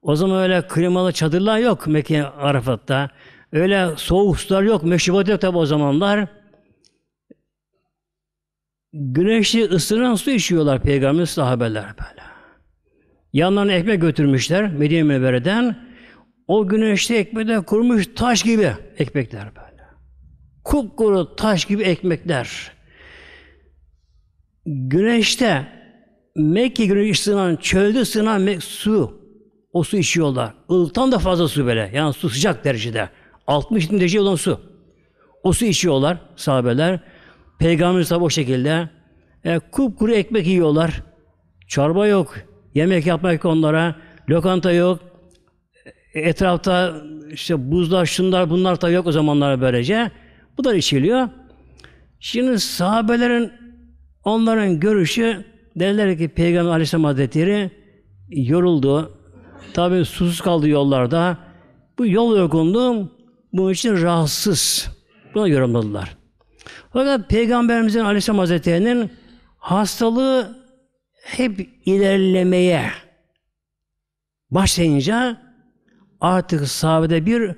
O zaman öyle klimalı çadırlar yok Mekke Arafat'ta. Öyle soğuk sular yok, meşrubat yok tabi o zamanlar. Güneşli ısıran su içiyorlar peygamber sahabeler böyle. Yanlarına ekmek götürmüşler Medine-i Münevvere'den. O güneşte ekmekler kurmuş taş gibi ekmekler böyle. Kupkuru taş gibi ekmekler. Güneşte Mekke güneşi sığınan, çölde sığınan su. O su içiyorlar. Ilıktan da fazla su böyle. Yani su sıcak derecede. 60 derece olan su. O su içiyorlar sahabeler. Peygamberimiz tabi o şekilde. E, kupkuru ekmek yiyorlar. Çorba yok. Yemek yapmak onlara. Lokanta yok. E, etrafta işte buzlar, şunlar, bunlar tabii yok o zamanlar böylece. Bu da içiliyor. Şimdi sahabelerin onların görüşü derler ki Peygamber Aleyhisselam Hazretleri yoruldu. Tabi susuz kaldı yollarda. Bu yol yorgunluğu bunun için rahatsız. Buna yorumladılar. Fakat Peygamberimizin Aleyhisselam Hazretleri'nin hastalığı hep ilerlemeye başlayınca artık sahabede bir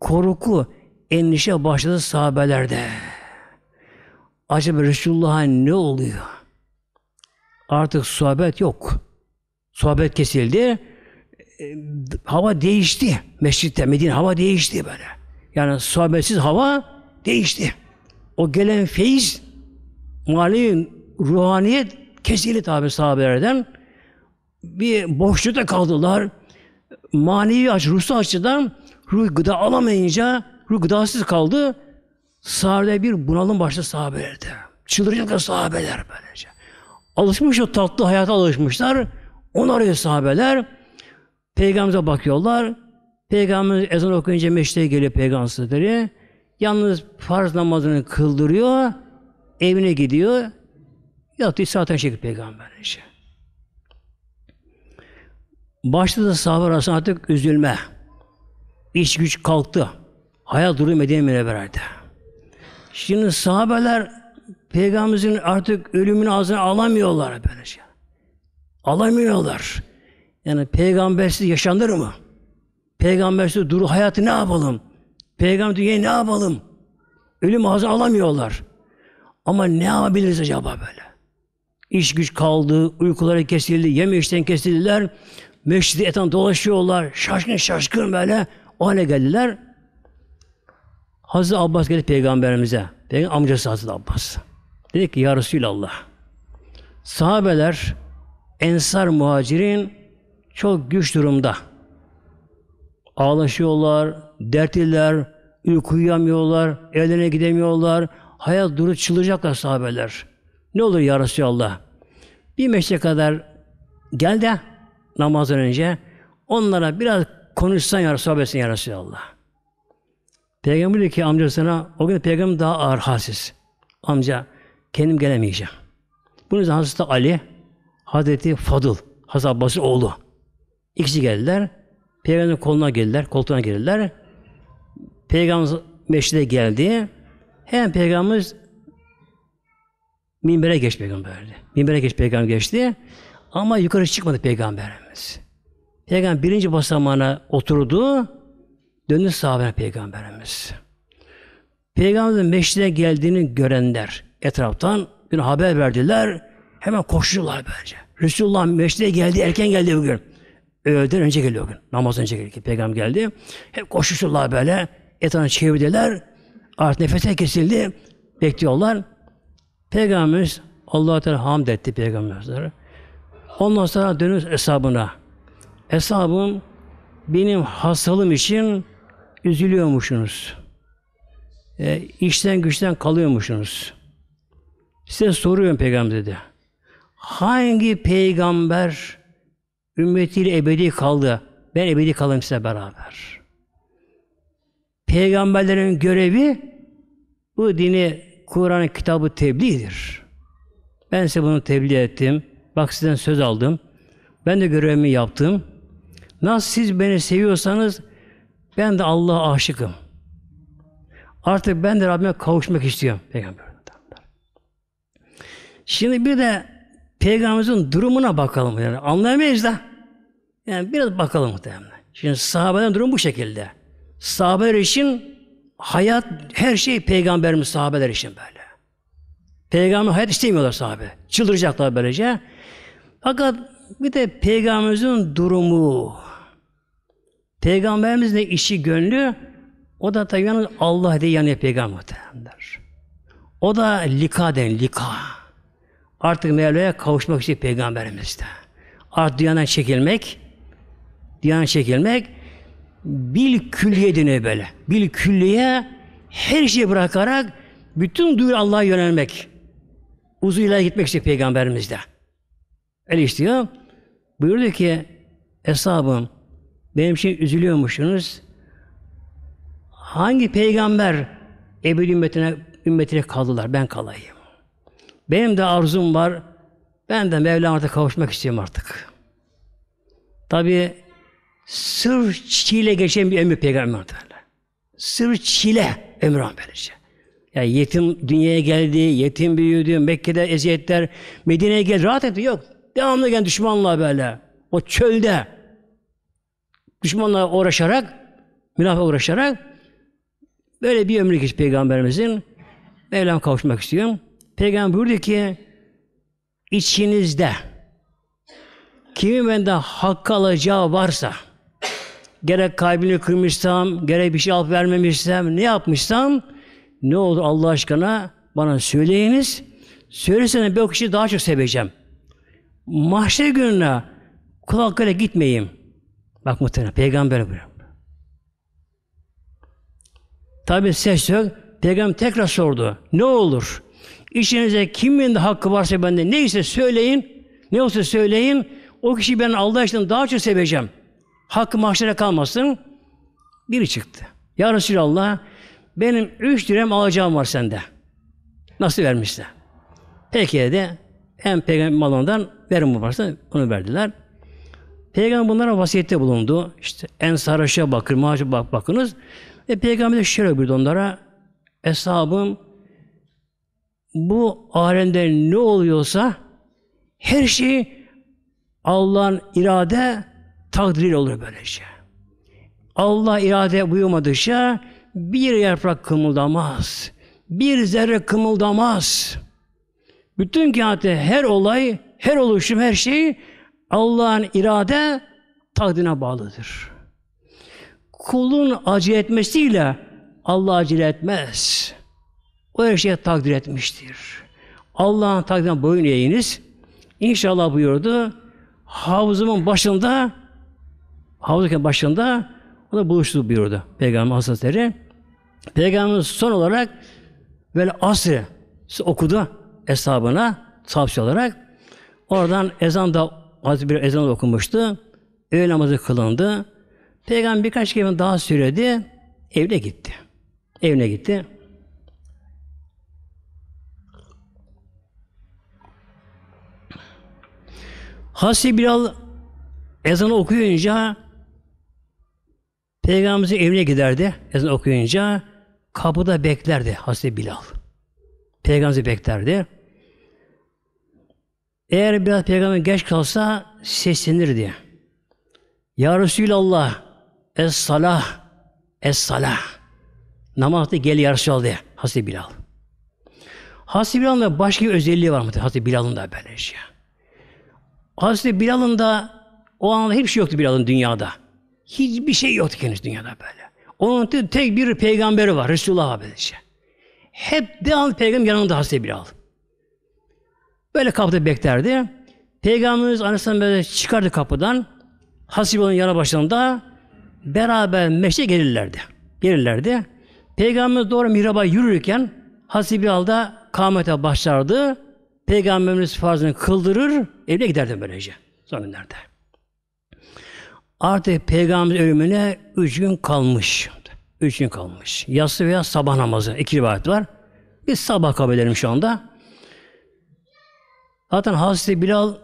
korku, endişe başladı sahabelerde. Acaba Resulullah'a ne oluyor? Artık sohbet yok. Sohbet kesildi. E, hava değişti. Mescitte, Medine hava değişti böyle. Yani sohbetsiz hava değişti. O gelen feyiz, mali ruhaniyet kesildi tabi sahabelerden. Bir boşluğa kaldılar manevi aç, ruhsal açıdan ruh gıda alamayınca ruh gıdasız kaldı. Sahabede bir bunalım başta sahabelerde. Çıldıracaklar sahabeler böylece. Alışmış o tatlı hayata alışmışlar. Onu arıyor sahabeler. Peygamber'e bakıyorlar. Peygamber ezan okuyunca meşteye geliyor Peygamber Yalnız farz namazını kıldırıyor. Evine gidiyor. Yatıyor zaten şekil peygamber Başta da sahabe arasında artık üzülme. İş güç kalktı. Hayal durdu Medine Münevver'de. Şimdi sahabeler Peygamberimizin artık ölümünü ağzına alamıyorlar böyle şey. Alamıyorlar. Yani peygambersiz yaşanır mı? Peygambersiz duru hayatı ne yapalım? Peygamber dünyayı ne yapalım? Ölüm ağzına alamıyorlar. Ama ne yapabiliriz acaba böyle? İş güç kaldı, uykuları kesildi, yeme işten kesildiler. Meşridi etan dolaşıyorlar. Şaşkın şaşkın böyle. O hale geldiler. Hazreti Abbas geldi peygamberimize. Peygamber amcası Hazreti Abbas. Dedi ki ya Resulallah. Sahabeler Ensar muhacirin çok güç durumda. Ağlaşıyorlar, dertliler, uyku uyuyamıyorlar, evlerine gidemiyorlar. Hayat duru çılacaklar sahabeler. Ne olur ya Resulallah. Bir meşe kadar gel de namazdan önce onlara biraz konuşsan ya Resulallah, etsin ya Resulallah. Peygamber dedi ki amcasına, o gün peygamber daha ağır hassiz. Amca, kendim gelemeyeceğim. Bunun için Hazreti Ali, Hazreti Fadıl, Hazreti Abbas'ın oğlu. İkisi geldiler. Peygamberin koluna geldiler, koltuğuna geldiler. Peygamber meşride geldi. Hemen Peygamberimiz minbere geç peygamberdi. Minbere geç peygamber geçti. Ama yukarı çıkmadı Peygamberimiz. Peygamber birinci basamağına oturdu, döndü sahabene Peygamberimiz. Peygamberimizin meşrine geldiğini görenler etraftan bir haber verdiler, hemen koştular bence. Resulullah meşrine geldi, erken geldi bugün. Öğleden önce geliyor bugün, namaz önce geliyor. Peygamber geldi, hep koşuşturlar böyle, etrafını çevirdiler, artık nefese kesildi, bekliyorlar. Peygamberimiz Allah Teala hamd etti Peygamberimiz. Ondan sonra dönüyor hesabına. Hesabım benim hastalığım için üzülüyormuşsunuz. E, işten güçten kalıyormuşsunuz. Size soruyorum peygamber dedi. Hangi peygamber ümmetiyle ebedi kaldı? Ben ebedi kalayım size beraber. Peygamberlerin görevi bu dini Kur'an kitabı tebliğdir. Ben size bunu tebliğ ettim. Bak sizden söz aldım. Ben de görevimi yaptım. Nasıl siz beni seviyorsanız ben de Allah'a aşıkım. Artık ben de Rabbime kavuşmak istiyorum. Peygamber. Şimdi bir de Peygamberimizin durumuna bakalım. Yani anlayamayız da. Yani biraz bakalım muhtemelen. Şimdi sahabeden durum bu şekilde. Sahabeler için hayat, her şey Peygamberimiz sahabeler için böyle. Peygamber hayat istemiyorlar sahabe. Çıldıracaklar böylece. Fakat bir de peygamberimizin durumu, peygamberimizin de işi gönlü, o da tabi yalnız Allah diye yanıyor peygamber O da lika den lika. Artık Mevla'ya kavuşmak için peygamberimiz de. Artık dünyadan çekilmek, dünyadan çekilmek, bil külliye deniyor böyle. Bil külliye her şeyi bırakarak bütün duyur Allah'a yönelmek. Uzuyla gitmek için peygamberimiz de. El iştiya buyurdu ki hesabım benim için üzülüyormuşsunuz. Hangi peygamber Ebedi ümmetine, ümmetine kaldılar? Ben kalayım. Benim de arzum var. Ben de Mevlama'da kavuşmak istiyorum artık. Tabi sır çile geçen bir ömür peygamber Teala. Sır çile ömrü böylece. Yani yetim dünyaya geldi, yetim büyüdü, Mekke'de eziyetler, Medine'ye geldi, rahat etti. Yok. Devamlı gelen düşmanla böyle. O çölde düşmanla uğraşarak, münafık uğraşarak böyle bir ömür geçti Peygamberimizin. Mevlam kavuşmak istiyorum. Peygamber buyurdu ki içinizde kimin bende hakkı alacağı varsa gerek kalbini kırmışsam, gerek bir şey alıp vermemişsem, ne yapmışsam ne olur Allah aşkına bana söyleyiniz. Söylesene bir o kişiyi daha çok seveceğim mahşer gününe kul hakkıyla gitmeyeyim. Bak muhtemelen peygamber buyuruyor. Tabi ses yok. Peygamber tekrar sordu. Ne olur? İçinize kimin de hakkı varsa bende neyse söyleyin. Ne olsa söyleyin. O kişi ben Allah için daha çok seveceğim. Hakkı mahşere kalmasın. Biri çıktı. Ya Resulallah benim üç dirhem alacağım var sende. Nasıl vermişler Peki de en peygamber malından verin bu parasını. Onu verdiler. Peygamber bunlara vasiyette bulundu. İşte en sarışa bakın, maaşı bak, bakınız. Ve peygamber de şöyle buyurdu onlara. Eshabım bu alemde ne oluyorsa her şey Allah'ın irade takdir olur böylece. Allah irade buyurmadıkça bir yaprak kımıldamaz. Bir zerre kımıldamaz. Bütün kainatta her olay, her oluşum, her şey Allah'ın irade takdine bağlıdır. Kulun acı etmesiyle Allah acele etmez. O her şeyi takdir etmiştir. Allah'ın takdirine boyun eğiniz. İnşallah buyurdu. Havuzumun başında havuzun başında ona buluştu buyurdu Peygamber Hazretleri. Peygamberimiz son olarak böyle asrı okudu hesabına tavsiye olarak. Oradan ezan da az bir ezan okumuştu, Öğle namazı kılındı. Peygamber birkaç kez daha süredi. Evine gitti. Evine gitti. Hasi Bilal ezanı okuyunca Peygamberimizin evine giderdi. Ezan okuyunca kapıda beklerdi Hasi Bilal. Peygamberimizi beklerdi. Eğer biraz peygamber geç kalsa seslenir diye. Ya Resulallah, es salah, es salah. Namazda gel ya Resulallah diye. hasib Bilal. Hasib Bilal'ın da başka bir özelliği var mı? Hasib Bilal'ın da böyle şey. Hazreti Bilal'ın da o anda hiçbir şey yoktu Bilal'ın dünyada. Hiçbir şey yoktu kendisi dünyada böyle. Onun tek bir peygamberi var. Resulullah böyle şey. Hep devamlı peygamber yanında hasib Bilal. Böyle kapıda beklerdi. Peygamberimiz Aleyhisselam böyle çıkardı kapıdan. Hasip yara başında beraber meşe gelirlerdi. Gelirlerdi. Peygamberimiz doğru mihraba yürürken Hasibi halda kâmete başlardı. Peygamberimiz farzını kıldırır, evine giderdi böylece. Son günlerde. Artık Peygamberimiz ölümüne üç gün kalmış. Üç gün kalmış. Yatsı veya sabah namazı. iki rivayet var. Biz sabah kabul edelim şu anda. Zaten Hazreti Bilal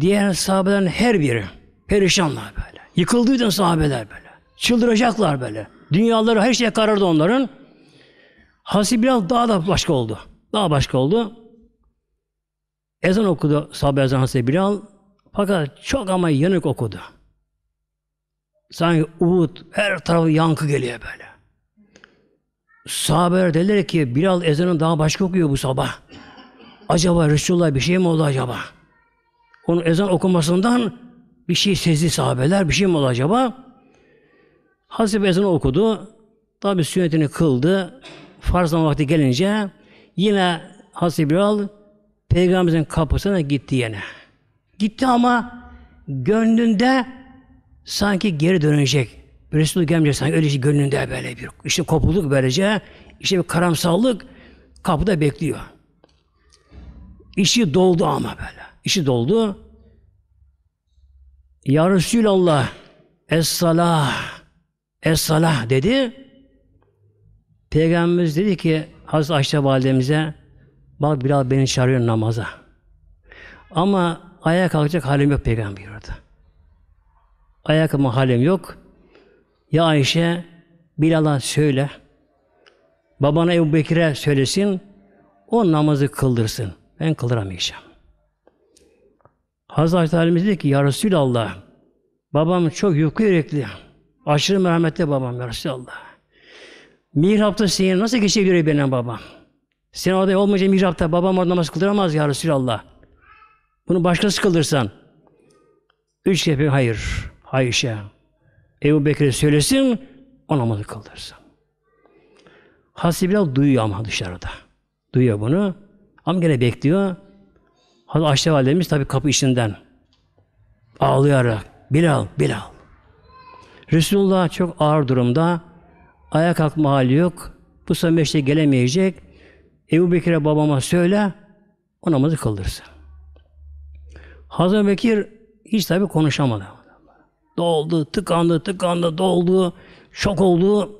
diğer sahabelerin her biri perişanlar böyle. Yıkıldıydı sahabeler böyle. Çıldıracaklar böyle. Dünyaları her şeye karardı onların. Hazreti Bilal daha da başka oldu. Daha başka oldu. Ezan okudu sahabe ezan Hazreti Bilal. Fakat çok ama yanık okudu. Sanki umut, her tarafı yankı geliyor böyle. Sahabeler dediler ki Bilal ezanı daha başka okuyor bu sabah. Acaba Resulullah bir şey mi oldu acaba? Onun ezan okumasından bir şey sezdi sahabeler, bir şey mi oldu acaba? Hazreti ezanı okudu. Tabi sünnetini kıldı. Farz vakti gelince yine Hazreti Bilal Peygamberimizin kapısına gitti yine. Gitti ama gönlünde sanki geri dönecek. Resul gelmeyecek sanki öyle şey gönlünde böyle bir. işte kopuluk böylece, işte bir karamsallık kapıda bekliyor. İşi doldu ama böyle. İşi doldu. Ya Resulallah Es-salah Es-salah dedi. Peygamberimiz dedi ki Hazreti Ayşe validemize bak biraz beni çağırıyor namaza. Ama ayağa kalkacak halim yok peygamber buyurdu. Ayağa kalkma halim yok. Ya Ayşe Bilal'a söyle. Babana Ebu Bekir'e söylesin. O namazı kıldırsın. Ben kıldıramayacağım. Hazreti Halimiz dedi ki, Ya Resulallah, babam çok yufku yürekli, aşırı merhametli babam Ya Resulallah. Mihrapta seni nasıl geçebilir benim babam? Sen orada olmayınca mihrapta babam orada namaz kıldıramaz Ya Resulallah. Bunu başkası kıldırsan. Üç kere hayır, Ayşe. Ebu Bekir'e söylesin, o namazı kıldırsın. Hasibler duyuyor ama dışarıda. Duyuyor bunu. Ama gene bekliyor. Hazreti Ayşe Validemiz tabii kapı içinden ağlayarak Bilal, Bilal. Resulullah çok ağır durumda. ayak kalkma hali yok. Bu samimiyete gelemeyecek. Ebu Bekir'e babama söyle, o namazı kıldırsın. Hazreti Bekir hiç tabii konuşamadı. Doldu, tıkandı, tıkandı, doldu, şok oldu,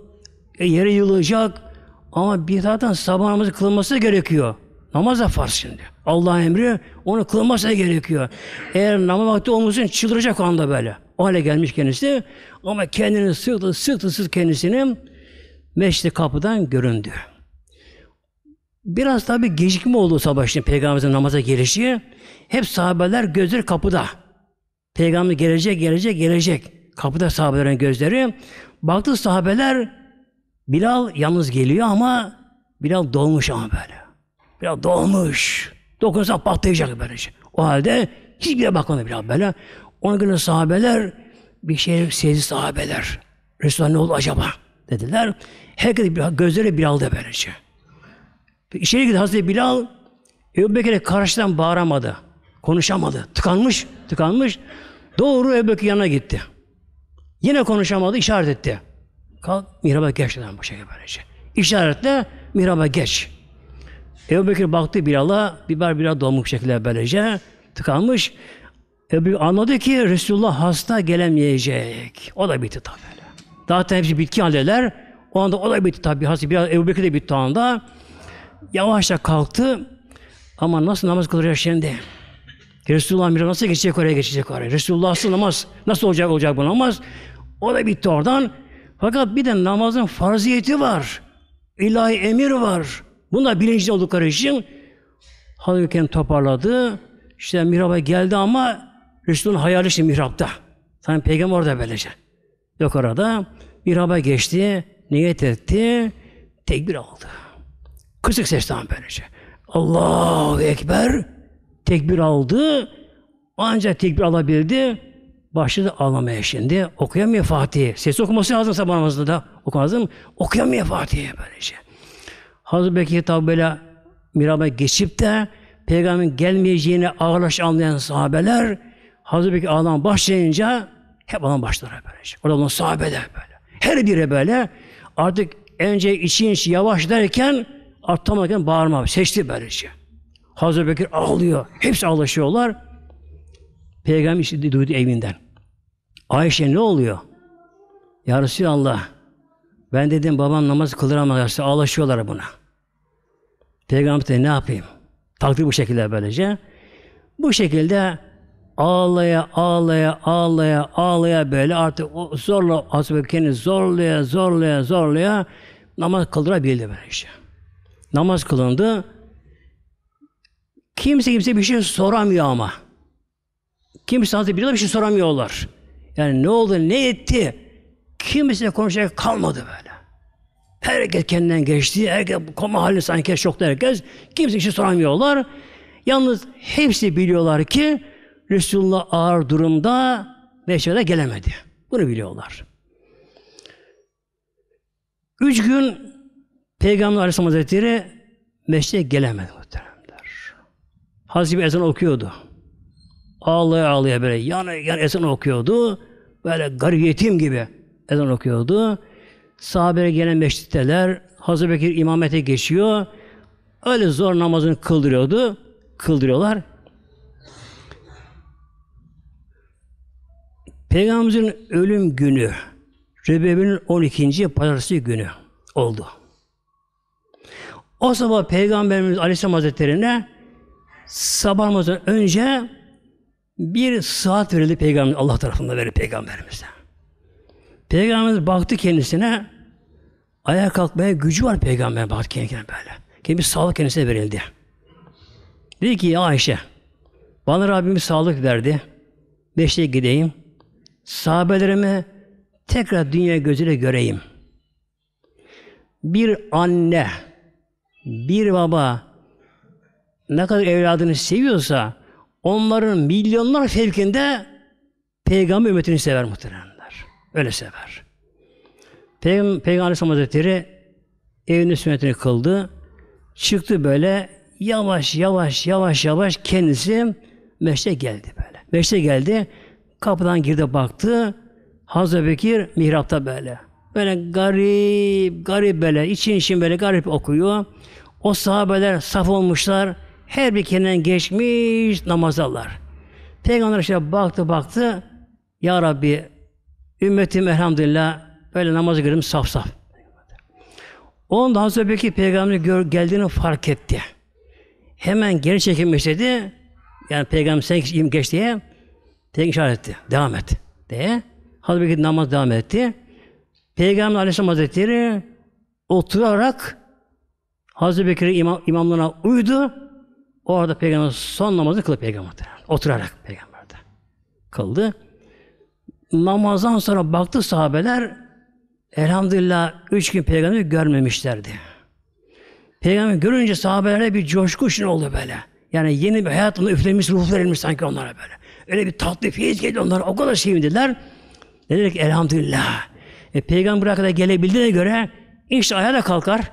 e, yere yılacak. Ama bir zaten sabah namazı kılması gerekiyor. Namaz da farz şimdi. Allah emri onu kılması gerekiyor. Eğer namaz vakti olmasın çıldıracak o anda böyle. O hale gelmiş kendisi. Ama kendini sıktı, sıktı, sıktı kendisini meşri kapıdan göründü. Biraz tabi gecikme oldu sabah şimdi Peygamberimizin namaza gelişi. Hep sahabeler gözleri kapıda. Peygamber gelecek, gelecek, gelecek. Kapıda sahabelerin gözleri. Baktı sahabeler Bilal yalnız geliyor ama Bilal dolmuş ama böyle. Biraz doğmuş. Dokunsa patlayacak böylece. Şey. O halde hiçbir bakmadı biraz böyle. Ona göre sahabeler bir şey sezdi sahabeler. Resulullah ne oldu acaba? dediler. Herkes bir, gözleri Bilal'da böylece. Şey. İçeri girdi Hazreti Bilal. Ebu Bekir'e karşıdan bağıramadı. Konuşamadı. Tıkanmış, tıkanmış. Doğru Ebu Bekir yanına gitti. Yine konuşamadı, işaret etti. Kalk, mihraba geç dedim bu şekilde böylece. Şey. İşaretle mihraba geç. Ebu Bekir baktı Bilal'a, biber Bilal dolmuş şekilde böylece tıkanmış. Ebu anladı ki Resulullah hasta gelemeyecek. O da bitti tabi. Zaten hepsi bitki haldeler. O anda o da bitti tabi. Hasta biraz Ebu Bekir de bitti o anda. Yavaşça kalktı. Ama nasıl namaz kılacak şimdi? Resulullah bir nasıl geçecek oraya geçecek oraya? Resulullah Resulullah'sız namaz nasıl olacak olacak bu namaz? O da bitti oradan. Fakat bir de namazın farziyeti var. İlahi emir var. Bunlar bilinçli oldukları için halükken toparladı. İşte mihraba geldi ama Resul'ün hayali işte mihrapta. Sen peygamber orada böylece. Yok orada. Mihraba geçti, niyet etti, tekbir aldı. Kısık sesten böylece. Allahu Ekber tekbir aldı. Ancak tekbir alabildi. Başladı ağlamaya şimdi. Okuyamıyor Fatih'i. Ses okuması lazım sabah namazında da. Okumaz Okuyamıyor Fatih'i böylece. Hazreti Bekir tabi böyle geçip de peygamberin gelmeyeceğini ağırlaş anlayan sahabeler Hazreti Bekir ağlam başlayınca hep ağlam başlar böylece. Şey. Orada bunun sahabeler böyle. Her biri böyle artık önce içi içi yavaş derken arttamadan bağırma seçti böylece. Şey. Hazreti Bekir ağlıyor. Hepsi ağlaşıyorlar. Peygamber işte duydu evinden. Ayşe ne oluyor? Ya Allah. Ben dedim babam namaz kılır ama ağlaşıyorlar buna. Peygamber dedi ne yapayım? Takdir bu şekilde böylece. Bu şekilde ağlaya ağlaya ağlaya ağlaya böyle artık o zorla asbekeni zorlaya zorlaya zorlaya namaz kıldırabildi işte. Namaz kılındı. Kimse kimse bir şey soramıyor ama. Kimse hazır bir şey soramıyorlar. Yani ne oldu, ne etti? Kimse konuşacak kalmadı böyle. Herkes kendinden geçti. Herkes koma halinde sanki herkes şokta herkes. Kimse işi soramıyorlar. Yalnız hepsi biliyorlar ki Resulullah ağır durumda Beşer'e gelemedi. Bunu biliyorlar. Üç gün Peygamber Aleyhisselam Hazretleri meşte gelemedi muhteremler. Hazreti ezan okuyordu. Ağlaya ağlaya böyle yana yana ezan okuyordu. Böyle garip yetim gibi ezan okuyordu. Sahabelere gelen meşritteler, Hazreti Bekir imamete geçiyor. Öyle zor namazını kıldırıyordu. Kıldırıyorlar. Peygamberimizin ölüm günü Rebeb'in 12. pazartesi günü oldu. O sabah Peygamberimiz Aleyhisselam Hazretleri'ne sabah namazından önce bir saat verildi Peygamber Allah tarafından verildi Peygamberimize. Peygamberimiz baktı kendisine, ayağa kalkmaya gücü var peygamber baktı kendisine böyle. Kendi bir sağlık kendisine verildi. Dedi ki Ayşe, bana Rabbim sağlık verdi. Beşte gideyim. Sahabelerimi tekrar dünya gözüyle göreyim. Bir anne, bir baba ne kadar evladını seviyorsa onların milyonlar fevkinde peygamber ümmetini sever muhtemelen. Öyle sever. Peygamber, Peygamber Aleyhisselam Hazretleri evinin sünnetini kıldı. Çıktı böyle yavaş yavaş yavaş yavaş kendisi meşte geldi böyle. Meşte geldi. Kapıdan girdi baktı. Hazreti Bekir mihrapta böyle. Böyle garip, garip böyle, için için böyle garip okuyor. O sahabeler saf olmuşlar. Her bir kendinden geçmiş namazdalar. Peygamber işte baktı baktı. Ya Rabbi Ümmetim elhamdülillah böyle namaz girdim saf saf. Ondan Hazreti Bekir peygamberi gör, geldiğini fark etti. Hemen geri çekilmiş dedi. Yani peygamber sen geç diye tek işaret etti. Devam et diye. Hazreti namaz devam etti. Peygamber Aleyhisselam Hazretleri oturarak Hazreti Bekir'in imam, imamlarına uydu. Orada peygamber son namazı kılıp peygamber. Oturarak peygamberde kıldı namazdan sonra baktı sahabeler elhamdülillah üç gün peygamberi görmemişlerdi. Peygamberi görünce sahabelere bir coşku için oldu böyle. Yani yeni bir hayatını üflemiş, ruh verilmiş sanki onlara böyle. Öyle bir tatlı fiiz geldi onlara. O kadar sevindiler. Dediler ki elhamdülillah. E, peygamber'e kadar gelebildiğine göre inşallah ayağa da kalkar.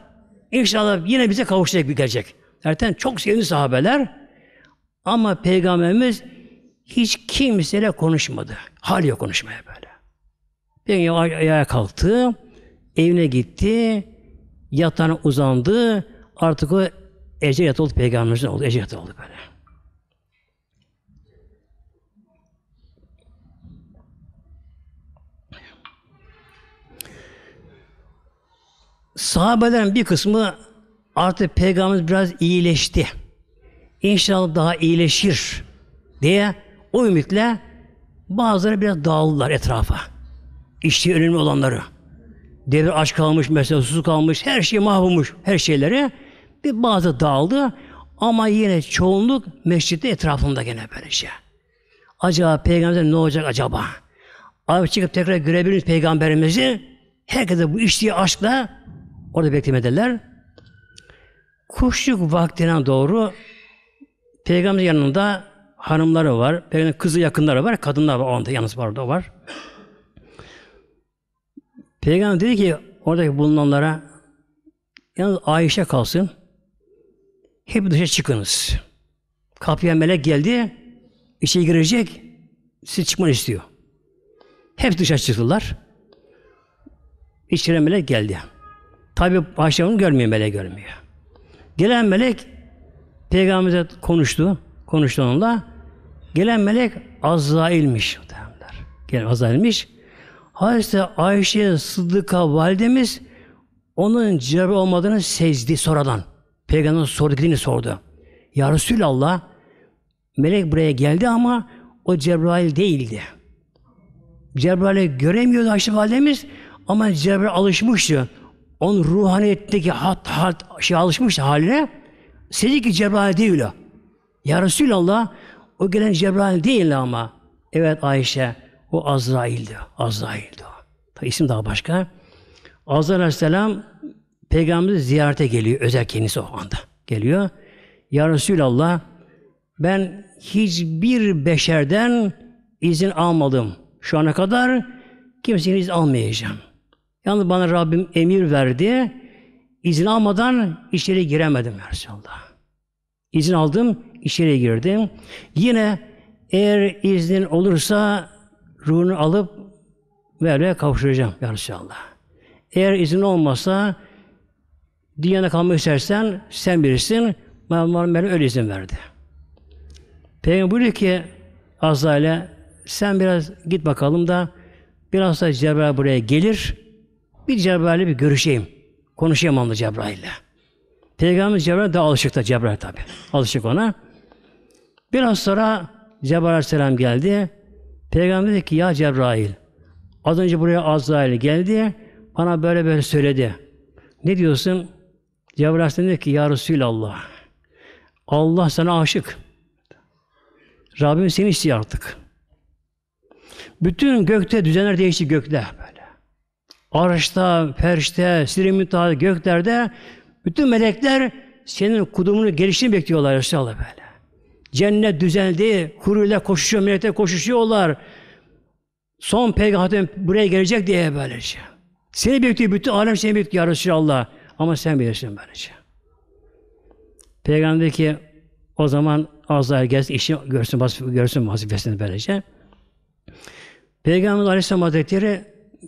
İnşallah yine bize kavuşacak bir gelecek. Zaten çok sevindi sahabeler. Ama Peygamberimiz hiç kimseyle konuşmadı. Hal yok konuşmaya böyle. Bir gün ayağa kalktı, evine gitti, yatağına uzandı. Artık o Ece yatı oldu, peygamberimizin oldu, Ece yatı oldu böyle. Sahabelerin bir kısmı artık peygamberimiz biraz iyileşti. İnşallah daha iyileşir diye o ümitle bazıları biraz dağıldılar etrafa. İşçi önemli olanları. Devir aç kalmış, mesela susuz kalmış, her şey mahvolmuş, her şeyleri. Bir bazı dağıldı ama yine çoğunluk mescitte etrafında gene böyle şey. Acaba Peygamberimiz ne olacak acaba? Abi çıkıp tekrar görebiliriz peygamberimizi? Herkese bu iştiği aşkla orada beklemediler. Kuşluk vaktine doğru Peygamberimizin yanında hanımları var, peygamberin kızı yakınları var, kadınlar var onda, yalnız var o var. Peygamber dedi ki oradaki bulunanlara yalnız Ayşe kalsın. Hep dışa çıkınız. Kapıya melek geldi. içe girecek. Siz çıkmanı istiyor. Hep dışa çıktılar. İçeri melek geldi. Tabi Ayşe onu görmüyor, melek görmüyor. Gelen melek Peygamber'e konuştu. Konuştu onunla. Gelen melek Azrail'miş. Gelen Azrail'miş. Hazreti Ayşe Sıddık'a validemiz onun Cebrail olmadığını sezdi sonradan. Peygamber sorduklarını sordu. Ya Resulallah melek buraya geldi ama o Cebrail değildi. Cebrail'i göremiyordu Ayşe validemiz ama Cebrail alışmıştı. Onun ruhaniyetteki hat hat şey alışmıştı haline. Sezdi ki Cebrail değil o. Ya Resulallah o gelen Cebrail değil ama. Evet Ayşe. O Azrail'di. Azrail'di. Ta isim daha başka. Azrail Aleyhisselam Peygamber'i ziyarete geliyor. Özel kendisi o anda geliyor. Ya Resulallah ben hiçbir beşerden izin almadım. Şu ana kadar kimsenin izin almayacağım. Yalnız bana Rabbim emir verdi. İzin almadan içeri giremedim Resulallah. İzin aldım, içeri girdim. Yine eğer iznin olursa ruhunu alıp Mevla'ya kavuşacağım ya Resulallah. Eğer izin olmasa dünyada kalmak istersen sen bilirsin. birisin. Mevlam öyle izin verdi. Peygamber buyuruyor ki Azrail'e sen biraz git bakalım da biraz da Cebrail buraya gelir. Bir Cebrail'le bir görüşeyim. Konuşayım onunla Cebrail'le. Peygamber Cebrail daha alışık da Cebrail tabi. Alışık ona. Biraz sonra Cebrail Aleyhisselam geldi. Peygamber dedi ki ya Cebrail az önce buraya Azrail geldi bana böyle böyle söyledi. Ne diyorsun? Cebrail Aleyhisselam dedi ki ya Resulallah Allah sana aşık. Rabbim seni istiyor artık. Bütün gökte düzenler değişti gökte böyle. Arşta, perşte, siremin göklerde bütün melekler senin kudumunu gelişini bekliyorlar Resulallah böyle. Cennet düzeldi. Huriyle koşuşuyor, millete koşuşuyorlar. Son peygamber buraya gelecek diye böylece. Seni bekliyor, bütün alem seni bekliyor ya Resulallah. Ama sen bilirsin böylece. Peygamber ki o zaman Azrail gelsin, işi görsün, görsün vazifesini böylece. Peygamber Aleyhisselam Hazretleri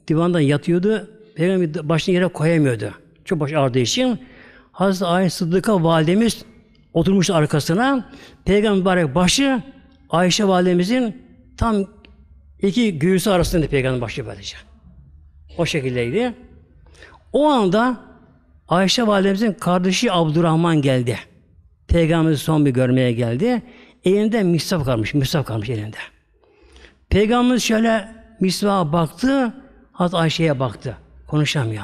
divandan yatıyordu. Peygamber başını yere koyamıyordu. Çok baş ağrıdığı için Hazreti Ayşe Sıddık'a validemiz oturmuştu arkasına. Peygamber mübarek başı Ayşe validemizin tam iki göğüsü arasında peygamber başı böylece. O şekildeydi. O anda Ayşe validemizin kardeşi Abdurrahman geldi. Peygamberi son bir görmeye geldi. Elinde misvak kalmış, misvak kalmış elinde. Peygamberimiz şöyle misvağa baktı, Haz Ayşe'ye baktı. Konuşamıyor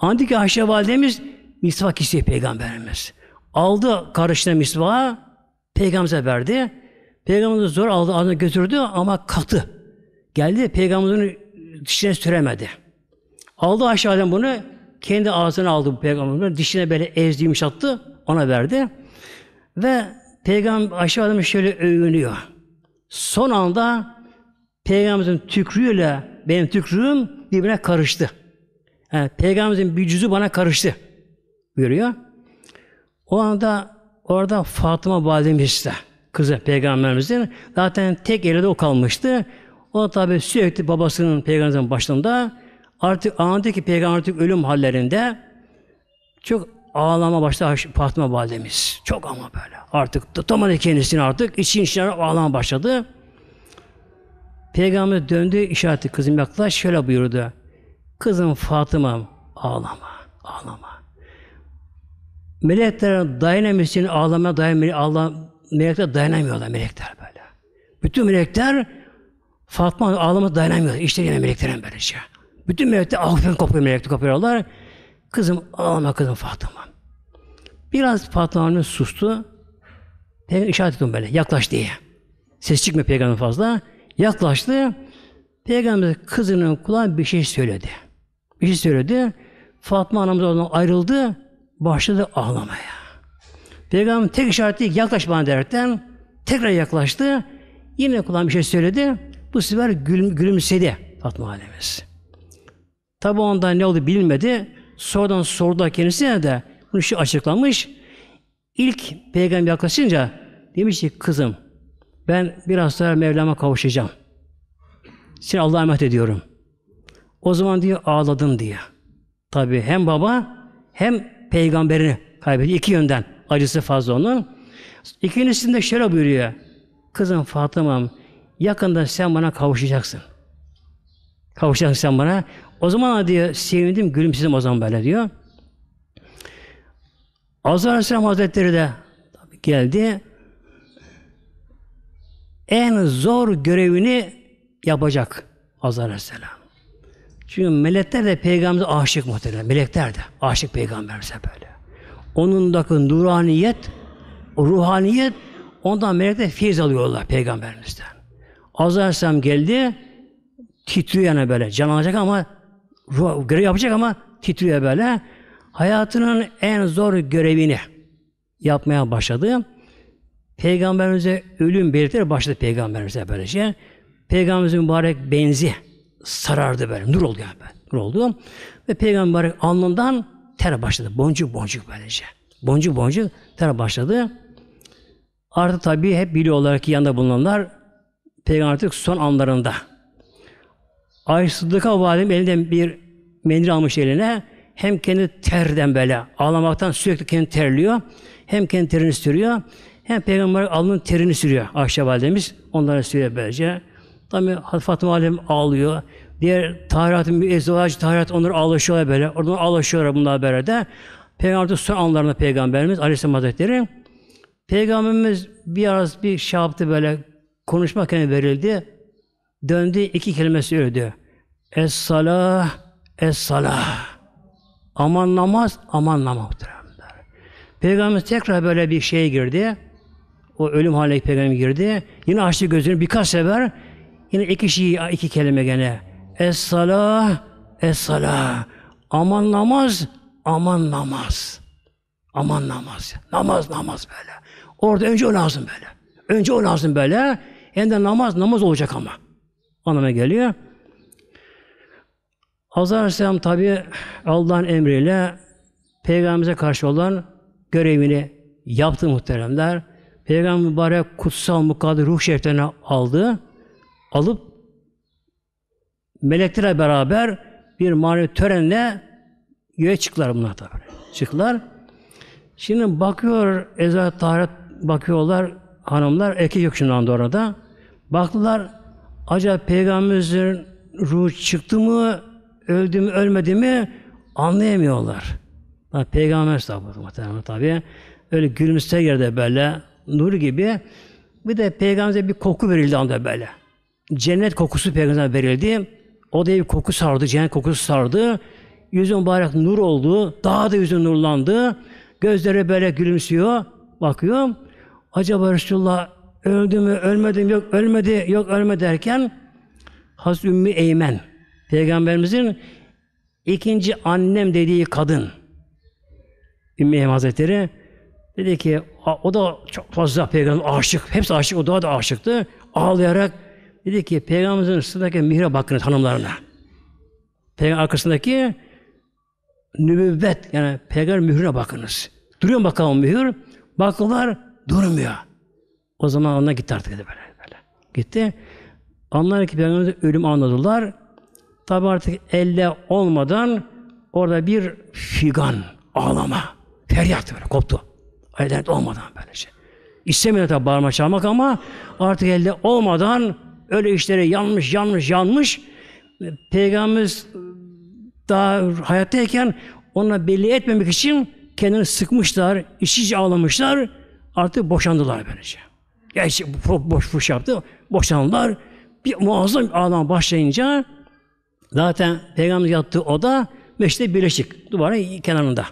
ama. ki Ayşe validemiz misvak istiyor peygamberimiz. Aldı karışına misva, peygamberimize verdi. Peygamberimiz zor aldı, ağzına götürdü ama katı. Geldi, peygamberimizin dişine süremedi. Aldı aşağıdan bunu, kendi ağzına aldı bu peygamberimizin. Dişine böyle ezdi, yumuşattı, ona verdi. Ve peygamber aşağıdan şöyle övünüyor. Son anda peygamberimizin tükrüğüyle benim tükrüğüm birbirine karıştı. Yani peygamberimizin bir cüzü bana karıştı Görüyor. O anda orada Fatıma validemiz de kızı peygamberimizin zaten tek eli o kalmıştı. O tabi sürekli babasının peygamberimizin başında artık anındaki peygamber artık ölüm hallerinde çok ağlama başladı Fatıma validemiz. Çok ama böyle. Artık tutamadı kendisini artık. İçin içine ağlama başladı. Peygamber döndü işareti kızım yaklaş şöyle buyurdu. Kızım Fatıma ağlama, ağlama. Melekler dayanamıyorsun, ağlamaya dayanmıyor. Allah melekler dayanamıyorlar melekler böyle. Bütün melekler Fatma ağlama dayanamıyor. İşte yine meleklerin böylece. Şey. Bütün melekler ahfen kopuyor melekler kopuyorlar. Kızım ağlama kızım Fatıma. Biraz Fatıma Hanım sustu. Peygamber işaret ettim böyle yaklaş diye. Ses çıkmıyor peygamber fazla. Yaklaştı. Peygamber kızının kulağı bir şey söyledi. Bir şey söyledi. Fatma anamız oradan ayrıldı başladı ağlamaya. Peygamber tek işareti yaklaş bana derken tekrar yaklaştı. Yine kulağım bir şey söyledi. Bu sefer gülüm, gülümsedi Fatma annemiz. Tabi ondan ne oldu bilmedi. Sonradan sordu kendisine de bunu şu açıklamış. İlk peygamber yaklaşınca demiş ki kızım ben biraz sonra Mevlam'a kavuşacağım. Seni Allah'a emanet ediyorum. O zaman diyor ağladım diye. Tabi hem baba hem peygamberini kaybetti. İki yönden acısı fazla onun. İkincisinde şöyle buyuruyor. Kızım Fatıma'm yakında sen bana kavuşacaksın. Kavuşacaksın sen bana. O zaman diyor sevindim, gülümsedim o zaman böyle diyor. Azra Aleyhisselam Hazretleri de geldi. En zor görevini yapacak Azra Aleyhisselam. Çünkü melekler de peygamberimize aşık muhtemelen. Melekler de aşık peygamberimize böyle. Onundaki nuraniyet, ruhaniyet ondan melekler feyiz alıyorlar peygamberimizden. Azarsam geldi, titriyor yani böyle. Can alacak ama ruh, görev yapacak ama titriyor böyle. Hayatının en zor görevini yapmaya başladı. Peygamberimize ölüm belirtileri başladı peygamberimize böylece. Peygamberimizin mübarek benzi sarardı böyle. Nur oldu yani ben. Nur oldu. Ve peygamberin alnından ter başladı. Boncuk boncuk böylece. Boncuk boncuk ter başladı. Artık tabii hep biliyorlar ki yanında bulunanlar peygamber artık son anlarında. Ayşe Sıddık'a validem elinden bir mendil almış eline. Hem kendi terden böyle ağlamaktan sürekli kendi terliyor. Hem kendi terini sürüyor. Hem peygamber alnının terini sürüyor. Ayşe validemiz onlara sürüyor böylece. Tabi Fatıma Alem ağlıyor. Diğer tahirat, müezzolaj, tahirat onları ağlaşıyorlar böyle. Oradan ağlaşıyorlar bunlar böyle de. Peygamberimiz son anlarında Peygamberimiz Aleyhisselam Hazretleri Peygamberimiz biraz bir şey yaptı böyle konuşmak verildi. Döndü iki kelime söyledi. Es-salah, es-salah. Aman namaz, aman namaz. Peygamberimiz tekrar böyle bir şeye girdi. O ölüm haline peygamber girdi. Yine açtı gözünü birkaç sefer Yine iki şey, iki kelime gene. Es-salah, es-salah. Aman namaz, aman namaz. Aman namaz. Namaz, namaz böyle. Orada önce o lazım böyle. Önce o lazım böyle. Hem de namaz, namaz olacak ama. Anlamına geliyor. Hazar Aleyhisselam tabi Allah'ın emriyle Peygamberimize karşı olan görevini yaptı muhteremler. Peygamber mübarek kutsal mukadder ruh şeriflerini aldı alıp meleklerle beraber bir manevi törenle göğe çıktılar bunlar tabi. Çıktılar. Şimdi bakıyor ezan taharet bakıyorlar hanımlar erkek yok şimdi anda orada. Baktılar acaba peygamberimizin ruhu çıktı mı öldü mü ölmedi mi anlayamıyorlar. Ha, peygamber tabi tabi. Öyle gülümser yerde böyle nur gibi. Bir de peygamberimize bir koku verildi anda böyle cennet kokusu peygamber verildi. O da bir koku sardı, cennet kokusu sardı. Yüzü mübarek nur oldu. Daha da yüzü nurlandı. Gözleri böyle gülümsüyor. Bakıyor. Acaba Resulullah öldü mü, ölmedi mi, yok ölmedi, yok ölmedi derken Hazreti Ümmü Eymen, Peygamberimizin ikinci annem dediği kadın Ümmü Eymen Hazretleri dedi ki o da çok fazla peygamber aşık, hepsi aşık, o da, da aşıktı. Ağlayarak Dedi ki Peygamberimizin sırtındaki mihre bakınız hanımlarına. Peygamber arkasındaki nübüvvet yani peygamber mührüne bakınız. Duruyor bakalım mühür. Baktılar durmuyor. O zaman onlar gitti artık dedi böyle. böyle. Gitti. Anlar ki Peygamberimiz ölüm anladılar. Tabi artık elle olmadan orada bir figan, ağlama, feryat böyle koptu. Ayet olmadan böyle şey. İstemiyor tabi bağırma çağırmak ama artık elde olmadan Öyle işlere yanmış, yanmış, yanmış. Peygamberimiz daha hayattayken ona belli etmemek için kendini sıkmışlar, işici ağlamışlar. Artık boşandılar böylece. Gerçi boş boş yaptı. Boşandılar. Bir muazzam ağlama başlayınca zaten Peygamber yattığı oda meşte birleşik. Duvarın kenarında.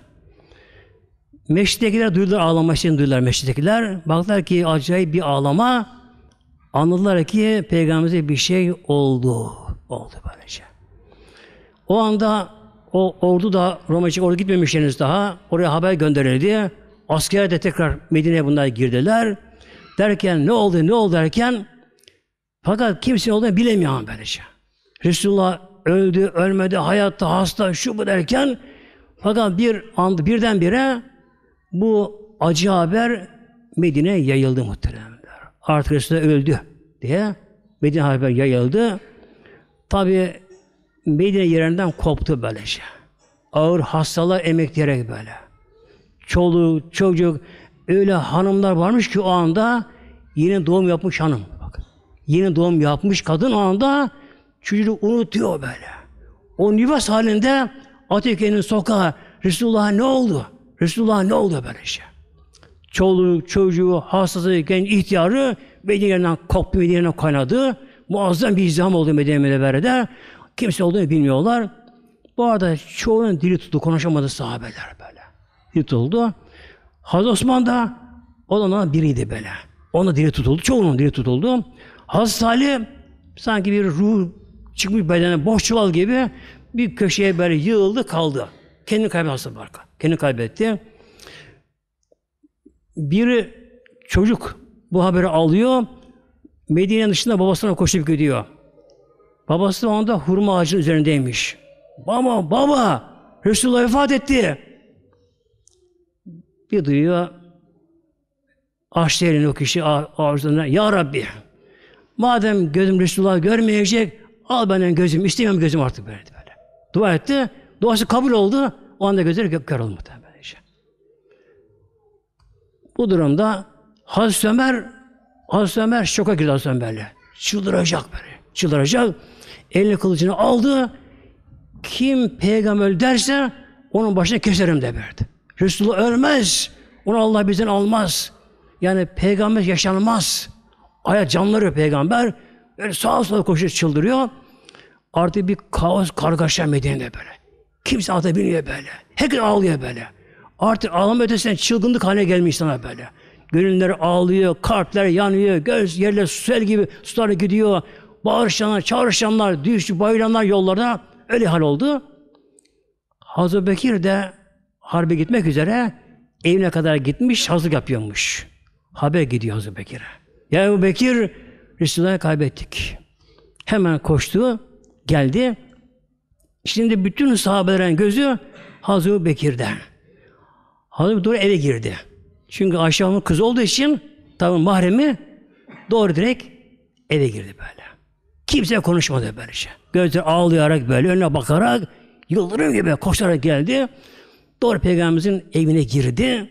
Meştekiler duydular ağlama şeyini duydular meştekiler. baklar ki acayip bir ağlama. Anladılar ki peygamberimize bir şey oldu. Oldu böylece. O anda o ordu da Roma'ya ordu gitmemiş henüz daha. Oraya haber gönderildi. Asker de tekrar Medine'ye bunlar girdiler. Derken ne oldu ne oldu derken fakat kimse olduğunu bilemiyor ama böylece. Resulullah öldü, ölmedi, hayatta, hasta, şu bu derken fakat bir anda birdenbire bu acı haber Medine'ye yayıldı muhtemelen artık Resulullah öldü diye Medine haber yayıldı. Tabi Medine yerinden koptu böylece. Şey. Ağır hastalar emekleyerek böyle. Çoluk, çocuk, öyle hanımlar varmış ki o anda yeni doğum yapmış hanım. Bak, yeni doğum yapmış kadın o anda çocuğu unutuyor böyle. O nüfus halinde Atika'nın sokağı Resulullah ne oldu? Resulullah ne oldu böyle şey? çoluğu, çocuğu, hastası, genç ihtiyarı Medine'den koptu, Medine'den kaynadı. Muazzam bir izdiham oldu Medine Münevvere'de. Kimse olduğunu bilmiyorlar. Bu arada çoğunun dili tuttu, konuşamadı sahabeler böyle. Dili tutuldu. Hazreti Osman da onlardan biriydi böyle. Onun dili tutuldu, çoğunun dili tutuldu. Hazreti Ali sanki bir ruh çıkmış bedene, boş çuval gibi bir köşeye böyle yığıldı kaldı. Kendini kaybetti hasta barka. Kendini kaybetti. Bir çocuk bu haberi alıyor. Medine dışında babasına koşup gidiyor. Babası o anda hurma ağacının üzerindeymiş. Baba, baba! Resulullah vefat etti. Bir duyuyor. Açtı o kişi ağzından Ya Rabbi! Madem gözüm Resulullah görmeyecek, al benden gözüm, istemiyorum gözüm artık böyle. böyle. Dua etti. Duası kabul oldu. O anda gözleri kör olmadı. Bu durumda Hazreti Ömer Hazreti Ömer şoka girdi Hazreti Ömer'le. Çıldıracak böyle. Çıldıracak. Elini kılıcını aldı. Kim peygamber derse onun başına keserim de verdi. Resulullah ölmez. Onu Allah bizden almaz. Yani peygamber yaşanmaz. Aya canları peygamber. Böyle sağa sola koşuyor, çıldırıyor. Artık bir kaos, kargaşa Medine'de böyle. Kimse ata biniyor böyle. Herkes ağlıyor böyle. Artık ağlama ötesinden çılgınlık haline gelmiş insana böyle. Gönüller ağlıyor, kalpler yanıyor, göz yerler sel gibi sular gidiyor. Bağırışanlar, çağırışanlar, düştü, bayılanlar yollarda. Öyle hal oldu. Hazreti Bekir de harbe gitmek üzere evine kadar gitmiş, hazırlık yapıyormuş. Haber gidiyor Hazreti Bekir'e. Ya Ebu Bekir, Resulullah'ı kaybettik. Hemen koştu, geldi. Şimdi bütün sahabelerin gözü Hazreti Bekir'de. Hazreti doğru eve girdi. Çünkü Ayşe Hanım'ın kızı olduğu için tabi mahremi doğru direkt eve girdi böyle. Kimse konuşmadı şey Gözleri ağlayarak böyle önüne bakarak yıldırım gibi koşarak geldi. Doğru peygamberimizin evine girdi.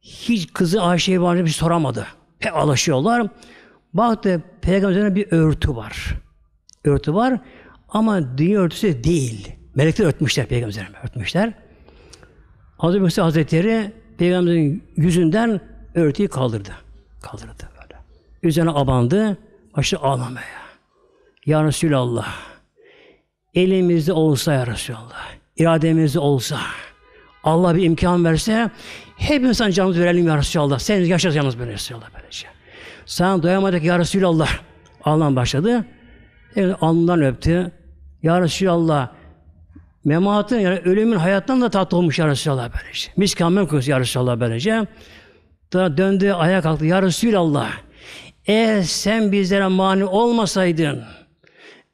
Hiç kızı Ayşe'ye var bir şey soramadı. Pek alaşıyorlar. Baktı peygamberin bir örtü var. Örtü var ama dünya örtüsü değil. Melekler örtmüşler peygamberlerime örtmüşler. Hazreti Mesih Hazretleri Peygamberimizin yüzünden örtüyü kaldırdı. Kaldırdı böyle. Üzerine abandı, başladı ağlamaya. Ya Resulallah, elimizde olsa ya Resulallah, irademizde olsa, Allah bir imkan verse, hep insan canımızı verelim ya Resulallah. Sen yaşasın yalnız böyle Resulallah böylece. Sana doyamadık ya Resulallah. Ağlam başladı. Evet, alnından öptü. Ya Resulallah, Mematın yani ölümün hayattan da tatlı olmuş ya Resulallah böylece. Şey. Mis kamen konusu ya Resulallah böylece. Şey. Da döndü ayağa kalktı. Ya Resulallah eğer sen bizlere mani olmasaydın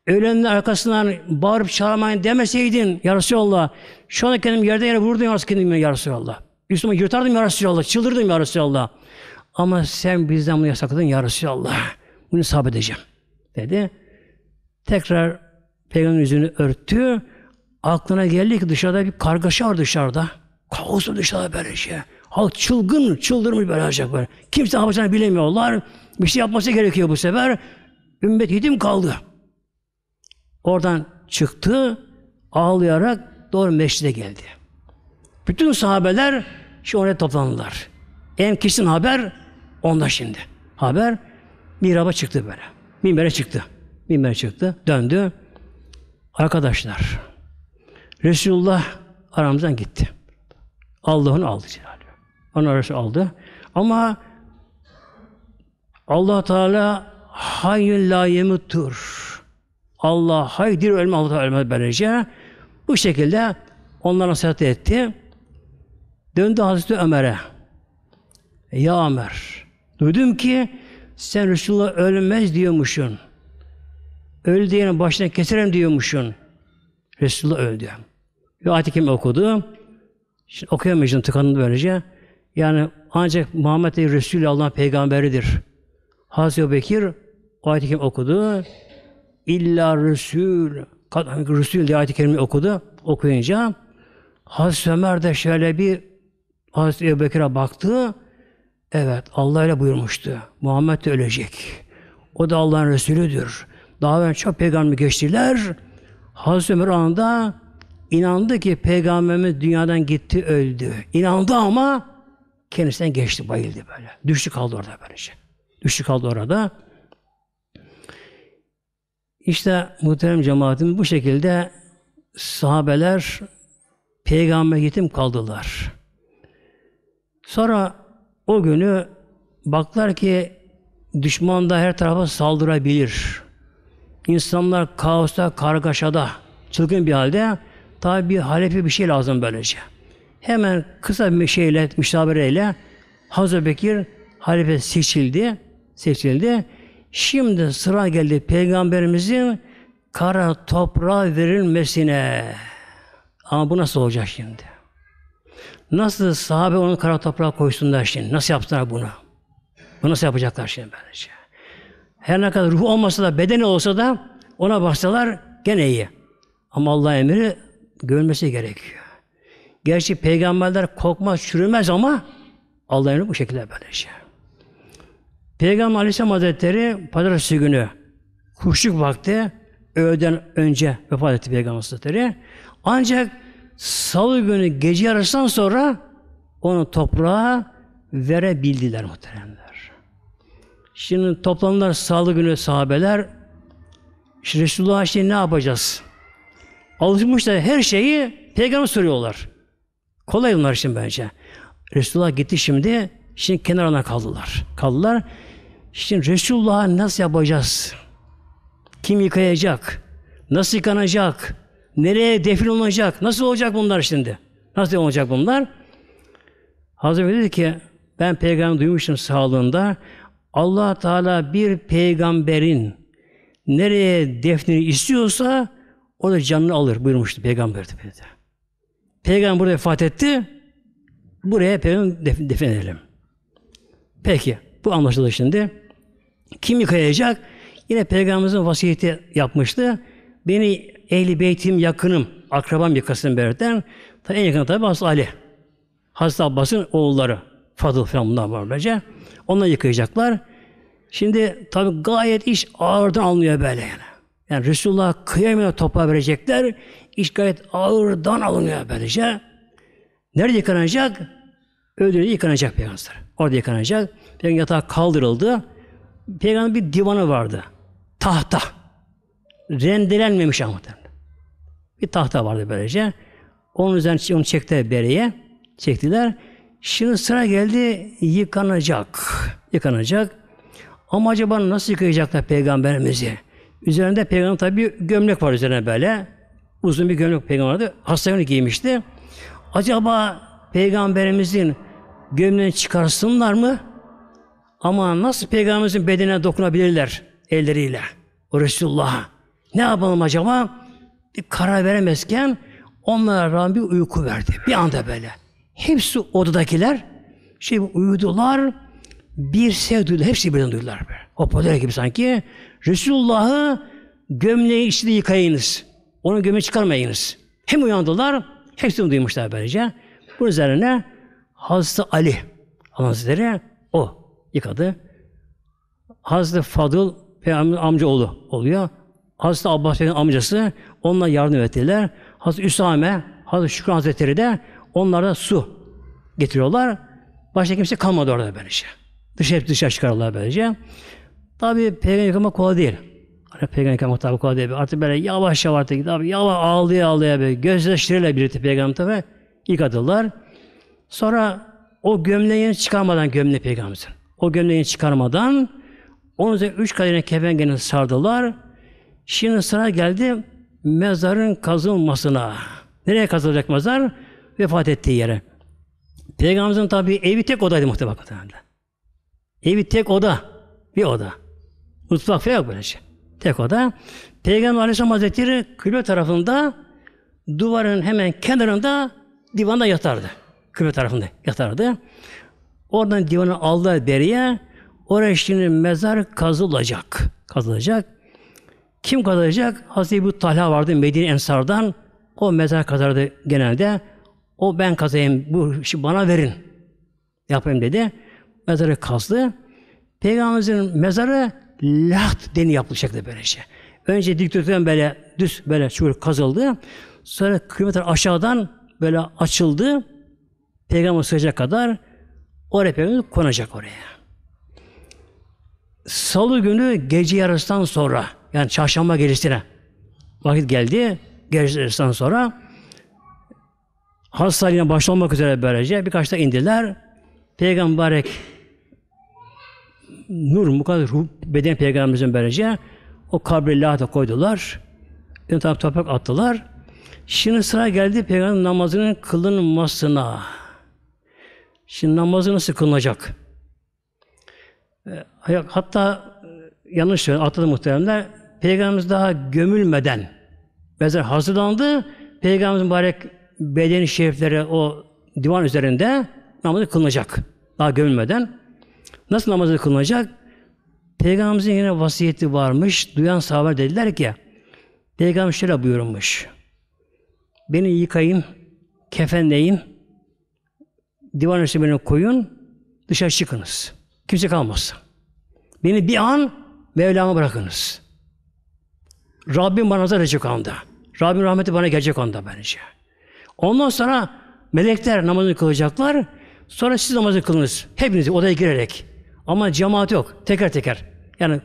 ölenin arkasından bağırıp çağırmayın demeseydin ya Resulallah şu anda kendimi yerden yere vurdum ya Resulallah. Ya Resulallah. Üstüme yırtardım ya Resulallah. Çıldırdım ya Resulallah. Ama sen bizden bunu yasakladın ya Resulallah. Bunu sabredeceğim dedi. Tekrar peygamberin yüzünü örttü aklına geldi ki dışarıda bir kargaşa var dışarıda. Kaos var dışarıda böyle şey. Halk çılgın, çıldırmış böyle olacak böyle. Kimse yapacağını bilemiyorlar. Bir şey yapması gerekiyor bu sefer. Ümmet yedim kaldı. Oradan çıktı, ağlayarak doğru meşride geldi. Bütün sahabeler şu oraya toplandılar. En kesin haber onda şimdi. Haber miraba çıktı böyle. Minbere çıktı. Minbere çıktı. Döndü. Arkadaşlar Resulullah aramızdan gitti. Allah onu aldı Celaluhu. Onu arası aldı. Ama allah Teala hayyün la yemutur. Allah haydir ölme Allah Teala ölmez böylece. Bu şekilde onlara nasihat etti. Döndü Hazreti Ömer'e. Ya Ömer, duydum ki sen Resulullah ölmez diyormuşsun. Öl diyenin başına keserim diyormuşsun. Resulullah öldü. Ve ayet-i kerime okudu. Şimdi okuyamayacağım, tıkandı böylece. Yani ancak Muhammed ve Resulü Allah'ın peygamberidir. Hazreti Bekir o ayet-i okudu. İlla Resul, Resul diye ayet-i kerime okudu. Okuyunca Hazreti Ömer de şöyle bir Hazreti Ebu Bekir'e baktı. Evet, Allah ile buyurmuştu. Muhammed de ölecek. O da Allah'ın Resulüdür. Daha önce çok peygamber geçtiler. Hazreti Ömer anında inandı ki Peygamberimiz dünyadan gitti, öldü. İnandı ama kendisinden geçti, bayıldı böyle. Düştü kaldı orada böylece. Şey. Düştü kaldı orada. İşte muhterem cemaatim bu şekilde sahabeler peygamber yetim kaldılar. Sonra o günü baklar ki düşman da her tarafa saldırabilir. İnsanlar kaosta, kargaşada, çılgın bir halde Tabi bir halefi bir şey lazım böylece. Hemen kısa bir şeyle, müşavireyle Hazreti Bekir halife seçildi. Seçildi. Şimdi sıra geldi Peygamberimizin kara toprağa verilmesine. Ama bu nasıl olacak şimdi? Nasıl sahabe onu kara toprağa koysunlar şimdi? Nasıl yaptılar bunu? Bu nasıl yapacaklar şimdi böylece? Her ne kadar ruh olmasa da bedeni olsa da ona baksalar gene iyi. Ama Allah emri Görülmesi gerekiyor. Gerçi peygamberler korkmaz, çürümez ama Allah'ın bu şekilde böylece. Peygamber Aleyhisselam Hazretleri pazartesi günü kuşluk vakti öğleden önce vefat etti Peygamber Hazretleri. Ancak salı günü gece yarısından sonra onu toprağa verebildiler muhteremler. Şimdi toplandılar salı günü sahabeler. Şimdi Resulullah'a şimdi ne yapacağız? Alışmışlar her şeyi peygamber soruyorlar. Kolay bunlar için bence. Resulullah gitti şimdi. Şimdi kenarına kaldılar. Kaldılar. Şimdi Resulullah'a nasıl yapacağız? Kim yıkayacak? Nasıl yıkanacak? Nereye defin olacak? Nasıl olacak bunlar şimdi? Nasıl olacak bunlar? Hazreti dedi ki ben peygamber duymuştum sağlığında Allah Teala bir peygamberin nereye defnini istiyorsa o da canını alır buyurmuştu peygamber de. Peygamber burada vefat etti. Buraya peygamber def edelim. Peki bu anlaşıldı şimdi. Kim yıkayacak? Yine peygamberimizin vasiyeti yapmıştı. Beni ehli beytim yakınım, akrabam yıkasın berden. Tabi en yakın tabi Hazreti Ali. Hazreti Abbas'ın oğulları. Fadıl falan bundan var böylece. Onlar yıkayacaklar. Şimdi tabi gayet iş ağırdan alınıyor böyle yani. Yani Resulullah kıyamıyor toprağa verecekler. İş gayet ağırdan alınıyor böylece. Nerede yıkanacak? Öldürüldü yıkanacak peygamber. Orada yıkanacak. Peygamber yatağa kaldırıldı. Peygamber bir divanı vardı. Tahta. Rendelenmemiş ama. Bir tahta vardı böylece. Onun üzerine onu çekti bereye. Çektiler. Şimdi sıra geldi yıkanacak. Yıkanacak. Ama acaba nasıl yıkayacaklar peygamberimizi? Üzerinde peygamber tabi gömlek var üzerine böyle. Uzun bir gömlek peygamber vardı. Hastayonu giymişti. Acaba peygamberimizin gömleğini çıkarsınlar mı? Ama nasıl peygamberimizin bedenine dokunabilirler elleriyle? O Resulullah'a. Ne yapalım acaba? Bir karar veremezken onlara rağmen bir uyku verdi. Bir anda böyle. Hepsi odadakiler şey uyudular. Bir sevdiler. Hepsi birden duydular. Böyle. O podere gibi sanki. Resulullah'ı gömleği içinde yıkayınız. Onu gömleği çıkarmayınız. Hem uyandılar, hepsini duymuşlar böylece. Bunun üzerine Hazreti Ali Hazretleri o yıkadı. Hazreti Fadıl Peygamber oğlu oluyor. Hazreti Abbas amcası onunla yardım ettiler. Hazreti Üsame, Hazreti Şükran Hazretleri de onlara su getiriyorlar. Başka kimse kalmadı orada böylece. Dışarı dışarı çıkarırlar böylece. Tabi peygamber yıkama kolay değil. Hani peygamber yıkama tabi kolay değil. Artık böyle yavaş yavaş artık tabi yavaş ağlaya ağlaya böyle gözyaşlarıyla birlikte peygamber tabi yıkadılar. Sonra o gömleğini çıkarmadan gömleği peygamberimizin. O gömleğini çıkarmadan onun üzerine üç kadene kefengeni sardılar. Şimdi sıra geldi mezarın kazılmasına. Nereye kazılacak mezar? Vefat ettiği yere. Peygamberimizin tabi evi tek odaydı muhtemelen. Evi tek oda. Bir oda. Mutfak falan yok böylece. Şey. Tek oda. Peygamber Aleyhisselam Hazretleri kıble tarafında duvarın hemen kenarında divanda yatardı. Kıble tarafında yatardı. Oradan divanı aldı, beriye, Oraya şimdi mezar kazılacak. Kazılacak. Kim kazılacak? Hazreti bu Talha vardı Medine Ensar'dan. O mezar kazardı genelde. O ben kazayım, bu işi bana verin. Yapayım dedi. Mezarı kazdı. Peygamberimizin mezarı laht deni yapılacaktı böylece. Şey. Önce dikdörtgen böyle düz böyle şöyle kazıldı. Sonra kilometre aşağıdan böyle açıldı. Peygamber sığacak kadar oraya peygamber konacak oraya. Salı günü gece yarısından sonra yani çarşamba gecesine vakit geldi. Gece yarısından sonra hastaline başlamak üzere böylece birkaç da indiler. Peygamber nur mukaddes ruh beden peygamberimizin böylece o kabre lahata koydular. Yani tabi toprak attılar. Şimdi sıra geldi peygamber namazının kılınmasına. Şimdi namazı nasıl kılınacak? Ee, hatta e, yanlış söylüyorum, atladı muhteremler. Peygamberimiz daha gömülmeden mezar hazırlandı. peygamberimizin mübarek bedeni şerifleri o divan üzerinde namazı kılınacak. Daha gömülmeden. Nasıl namazı kılınacak? Peygamberimizin yine vasiyeti varmış. Duyan sahabe dediler ki Peygamber şöyle buyurmuş. Beni yıkayın, kefenleyin, divan üstü beni koyun, dışarı çıkınız. Kimse kalmasın. Beni bir an Mevlam'a bırakınız. Rabbim bana nazar edecek anda. Rabbim rahmeti bana gelecek anda bence. Ondan sonra melekler namazını kılacaklar. Sonra siz namazı kılınız. Hepiniz odaya girerek. Ama cemaat yok. Teker teker. Yani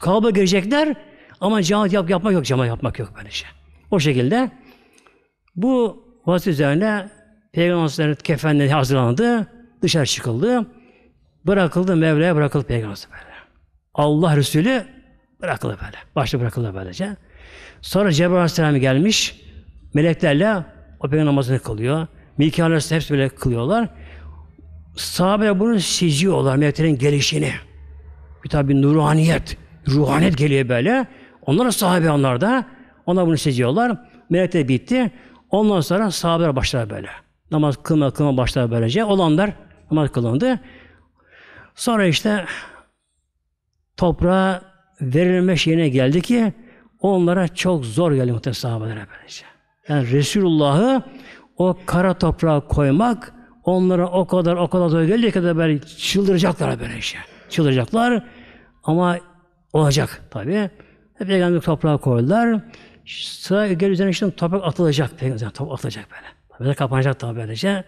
kalabalık girecekler ama cemaat yap, yapmak yok. Cemaat yapmak yok böyle şey. O şekilde bu vazife üzerine Peygamber Efendimiz kefenleri hazırlandı. Dışarı çıkıldı. Bırakıldı Mevla'ya bırakıldı Peygamber böyle. Allah Resulü bırakıldı böyle. Başta bırakıldı böylece. Sonra Cebrail Aleyhisselam gelmiş. Meleklerle o peygamber namazını kılıyor. Mikail Aleyhisselam hepsi böyle kılıyorlar. Sahabeler bunu seziyorlar Mevte'nin gelişini. Bir tabi nuraniyet, ruhaniyet geliyor böyle. Onlar da sahabe onlar da. Onlar bunu seziyorlar. Melekte bitti. Ondan sonra sahabeler başlar böyle. Namaz kılma kılma başlar böylece. Olanlar namaz kılındı. Sonra işte toprağa verilme şeyine geldi ki onlara çok zor geldi muhtemelen sahabelere böylece. Yani Resulullah'ı o kara toprağa koymak onlara o kadar o kadar zor gelecek kadar böyle çıldıracaklar böyle işte. Çıldıracaklar ama olacak tabi. Hep peygamber toprağa koydular. Sıra gel üzerine işte toprak atılacak. Peygamber toprak atılacak böyle. Böyle kapanacak tabi böylece.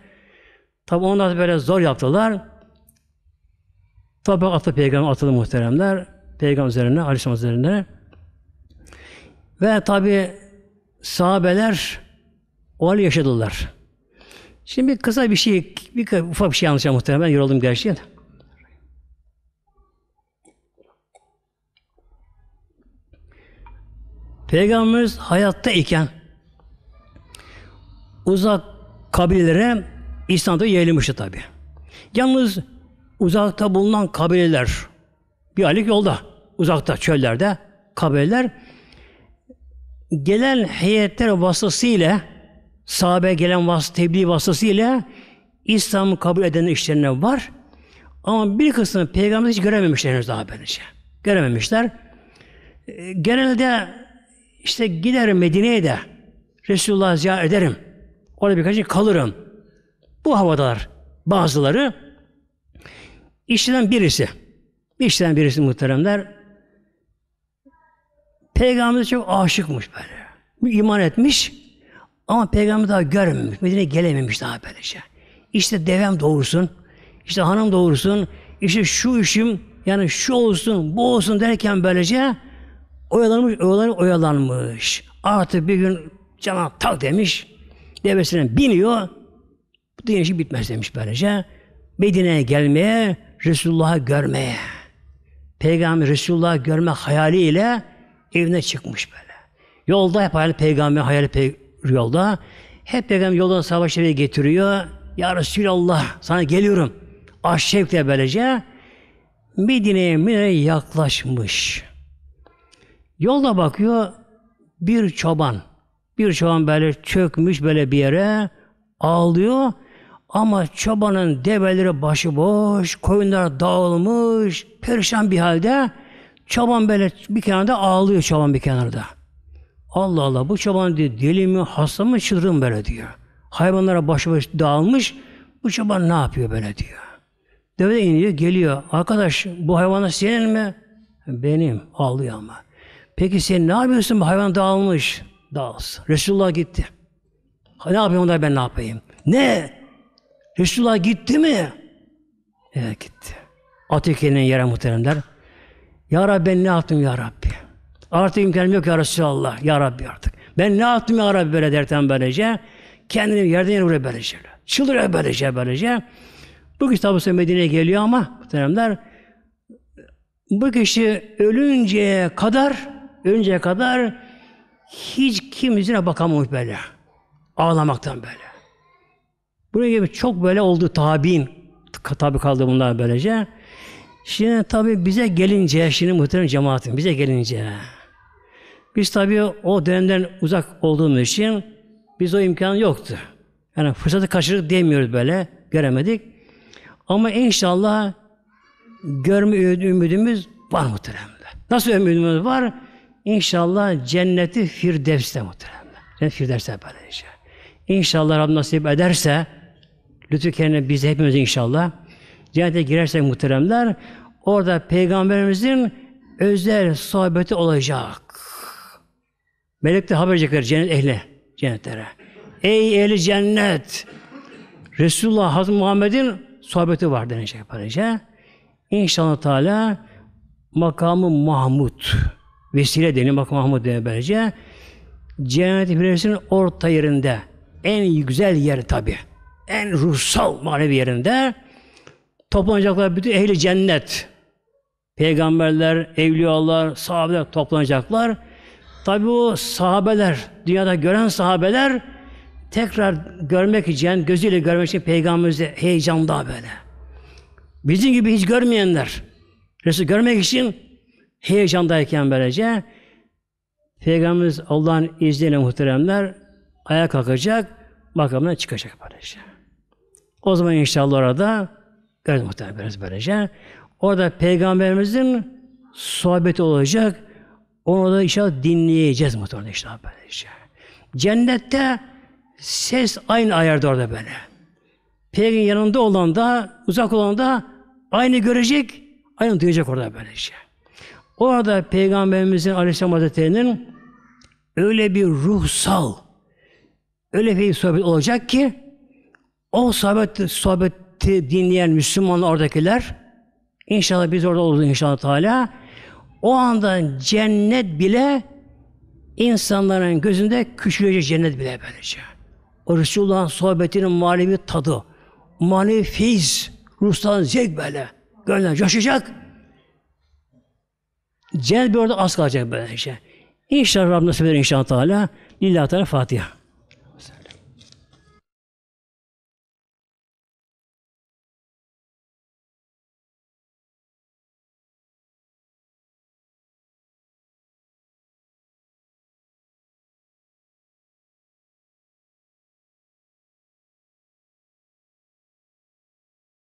Tabi onlar böyle zor yaptılar. Toprak attı peygamber atıldı muhteremler. Peygamber üzerine, Aleyhisselam üzerine. Ve tabi sahabeler o hal yaşadılar. Şimdi bir kısa bir şey, bir ufak bir şey anlatacağım muhtemelen. Ben yoruldum gerçekten. Peygamberimiz hayatta iken uzak kabilelere İslam'da yayılmıştı tabi. Yalnız uzakta bulunan kabileler bir aylık yolda, uzakta çöllerde kabileler gelen heyetler vasıtasıyla sahabe gelen vas tebliğ vasıtasıyla İslam'ı kabul eden işlerine var. Ama bir kısmını peygamber hiç görememişler henüz daha böylece. Görememişler. E, genelde işte giderim Medine'ye de Resulullah'ı ziyaret ederim. Orada birkaç gün kalırım. Bu havadalar bazıları. İşçiden birisi. İşçiden birisi muhteremler. Peygamber çok aşıkmış böyle. İman etmiş. Ama peygamber daha görmemiş. Medine gelememiş daha böylece. İşte devem doğursun. işte hanım doğursun. işte şu işim yani şu olsun bu olsun derken böylece oyalanmış oyalanmış oyalanmış. Artık bir gün cana tak demiş. Devesine biniyor. Bu dünya işi bitmez demiş böylece. Medine'ye gelmeye, Resulullah'ı görmeye. Peygamber Resulullah'ı görme hayaliyle evine çıkmış böyle. Yolda hep hayal peygamber hayali pe yolda. Hep Peygamber yolda savaşları getiriyor. Ya Resulallah sana geliyorum. Aşk şevkle böylece Medine'ye Medine'ye yaklaşmış. Yolda bakıyor bir çoban. Bir çoban böyle çökmüş böyle bir yere ağlıyor. Ama çobanın develeri başıboş, koyunlar dağılmış, perişan bir halde. Çoban böyle bir kenarda ağlıyor çoban bir kenarda. Allah Allah bu çoban diyor deli mi hasta mı çılgın böyle diyor. Hayvanlara başı baş dağılmış bu çoban ne yapıyor böyle diyor. Deve iniyor geliyor. Arkadaş bu hayvana senin mi? Benim. Ağlıyor ama. Peki sen ne yapıyorsun bu hayvan dağılmış? Dağılsın. Resulullah gitti. Ne yapayım onlar ben ne yapayım? Ne? Resulullah gitti mi? Evet gitti. At yere muhteremler. Ya Rabbi ben ne yaptım ya Rabbi? Artık imkanım yok ya Resulallah, ya Rabbi artık. Ben ne yaptım ya Rabbi böyle derken böylece? Kendini yerden yere vuruyor böylece. Çıldırıyor böylece böylece. Bu kitabı tabi Medine'ye geliyor ama bu dönemler bu kişi ölünceye kadar ölünceye kadar hiç kimsine bakamamış böyle. Ağlamaktan böyle. Bunun gibi çok böyle oldu tabi'in. Tabi kaldı bunlar böylece. Şimdi tabi bize gelince, şimdi muhterem cemaatim bize gelince biz tabii o dönemden uzak olduğumuz için biz o imkan yoktu. Yani fırsatı kaçırdık demiyoruz böyle, göremedik. Ama inşallah görme ümidimiz var muhteremde. Nasıl ümidimiz var? İnşallah cenneti Firdevs'te muhteremde. Cennet Firdevs'te böyle inşallah. İnşallah Rabbim nasip ederse, lütfü kendine bizi hepimiz inşallah, cennete girersek muhteremler, orada Peygamberimizin özel sohbeti olacak. Melek de haber edecekler cennet ehli cennetlere. Ey ehli cennet! Resulullah Hazreti Muhammed'in sohbeti var denecek böylece. İnşallah Teala makamı Mahmud, vesile deniyor, makamı Mahmud deniyor böylece. Cennet Firdevs'in orta yerinde, en güzel yer tabi, en ruhsal manevi yerinde toplanacaklar bütün ehli cennet. Peygamberler, evliyalar, sahabeler toplanacaklar. Tabi o sahabeler, dünyada gören sahabeler tekrar görmek için, gözüyle görmek için Peygamberimizi heyecanlı böyle. Bizim gibi hiç görmeyenler, Resul görmek için heyecandayken böylece Peygamberimiz Allah'ın izniyle muhteremler ayağa kalkacak, makamına çıkacak böylece. O zaman inşallah orada gördüm muhteremlerimiz böylece. Orada Peygamberimizin sohbeti olacak, onu da inşallah dinleyeceğiz motorda inşallah böyle işte. Cennette ses aynı ayarda orada böyle. Peygamberin yanında olan da, uzak olan da aynı görecek, aynı duyacak orada böyle işte. Orada Peygamberimizin Aleyhisselam Hazretleri'nin öyle bir ruhsal, öyle bir sohbet olacak ki o sohbet, sohbeti dinleyen Müslümanlar oradakiler inşallah biz orada oluruz inşallah Teala o anda cennet bile insanların gözünde küçülecek cennet bile böylece. O Resulullah'ın sohbetinin manevi tadı, manevi feyiz, ruhsal zevk böyle. Gönlün coşacak. Cennet bir orada az kalacak böylece. İnşallah Rabbim nasip eder inşallah Teala. Lillahi Teala Fatiha.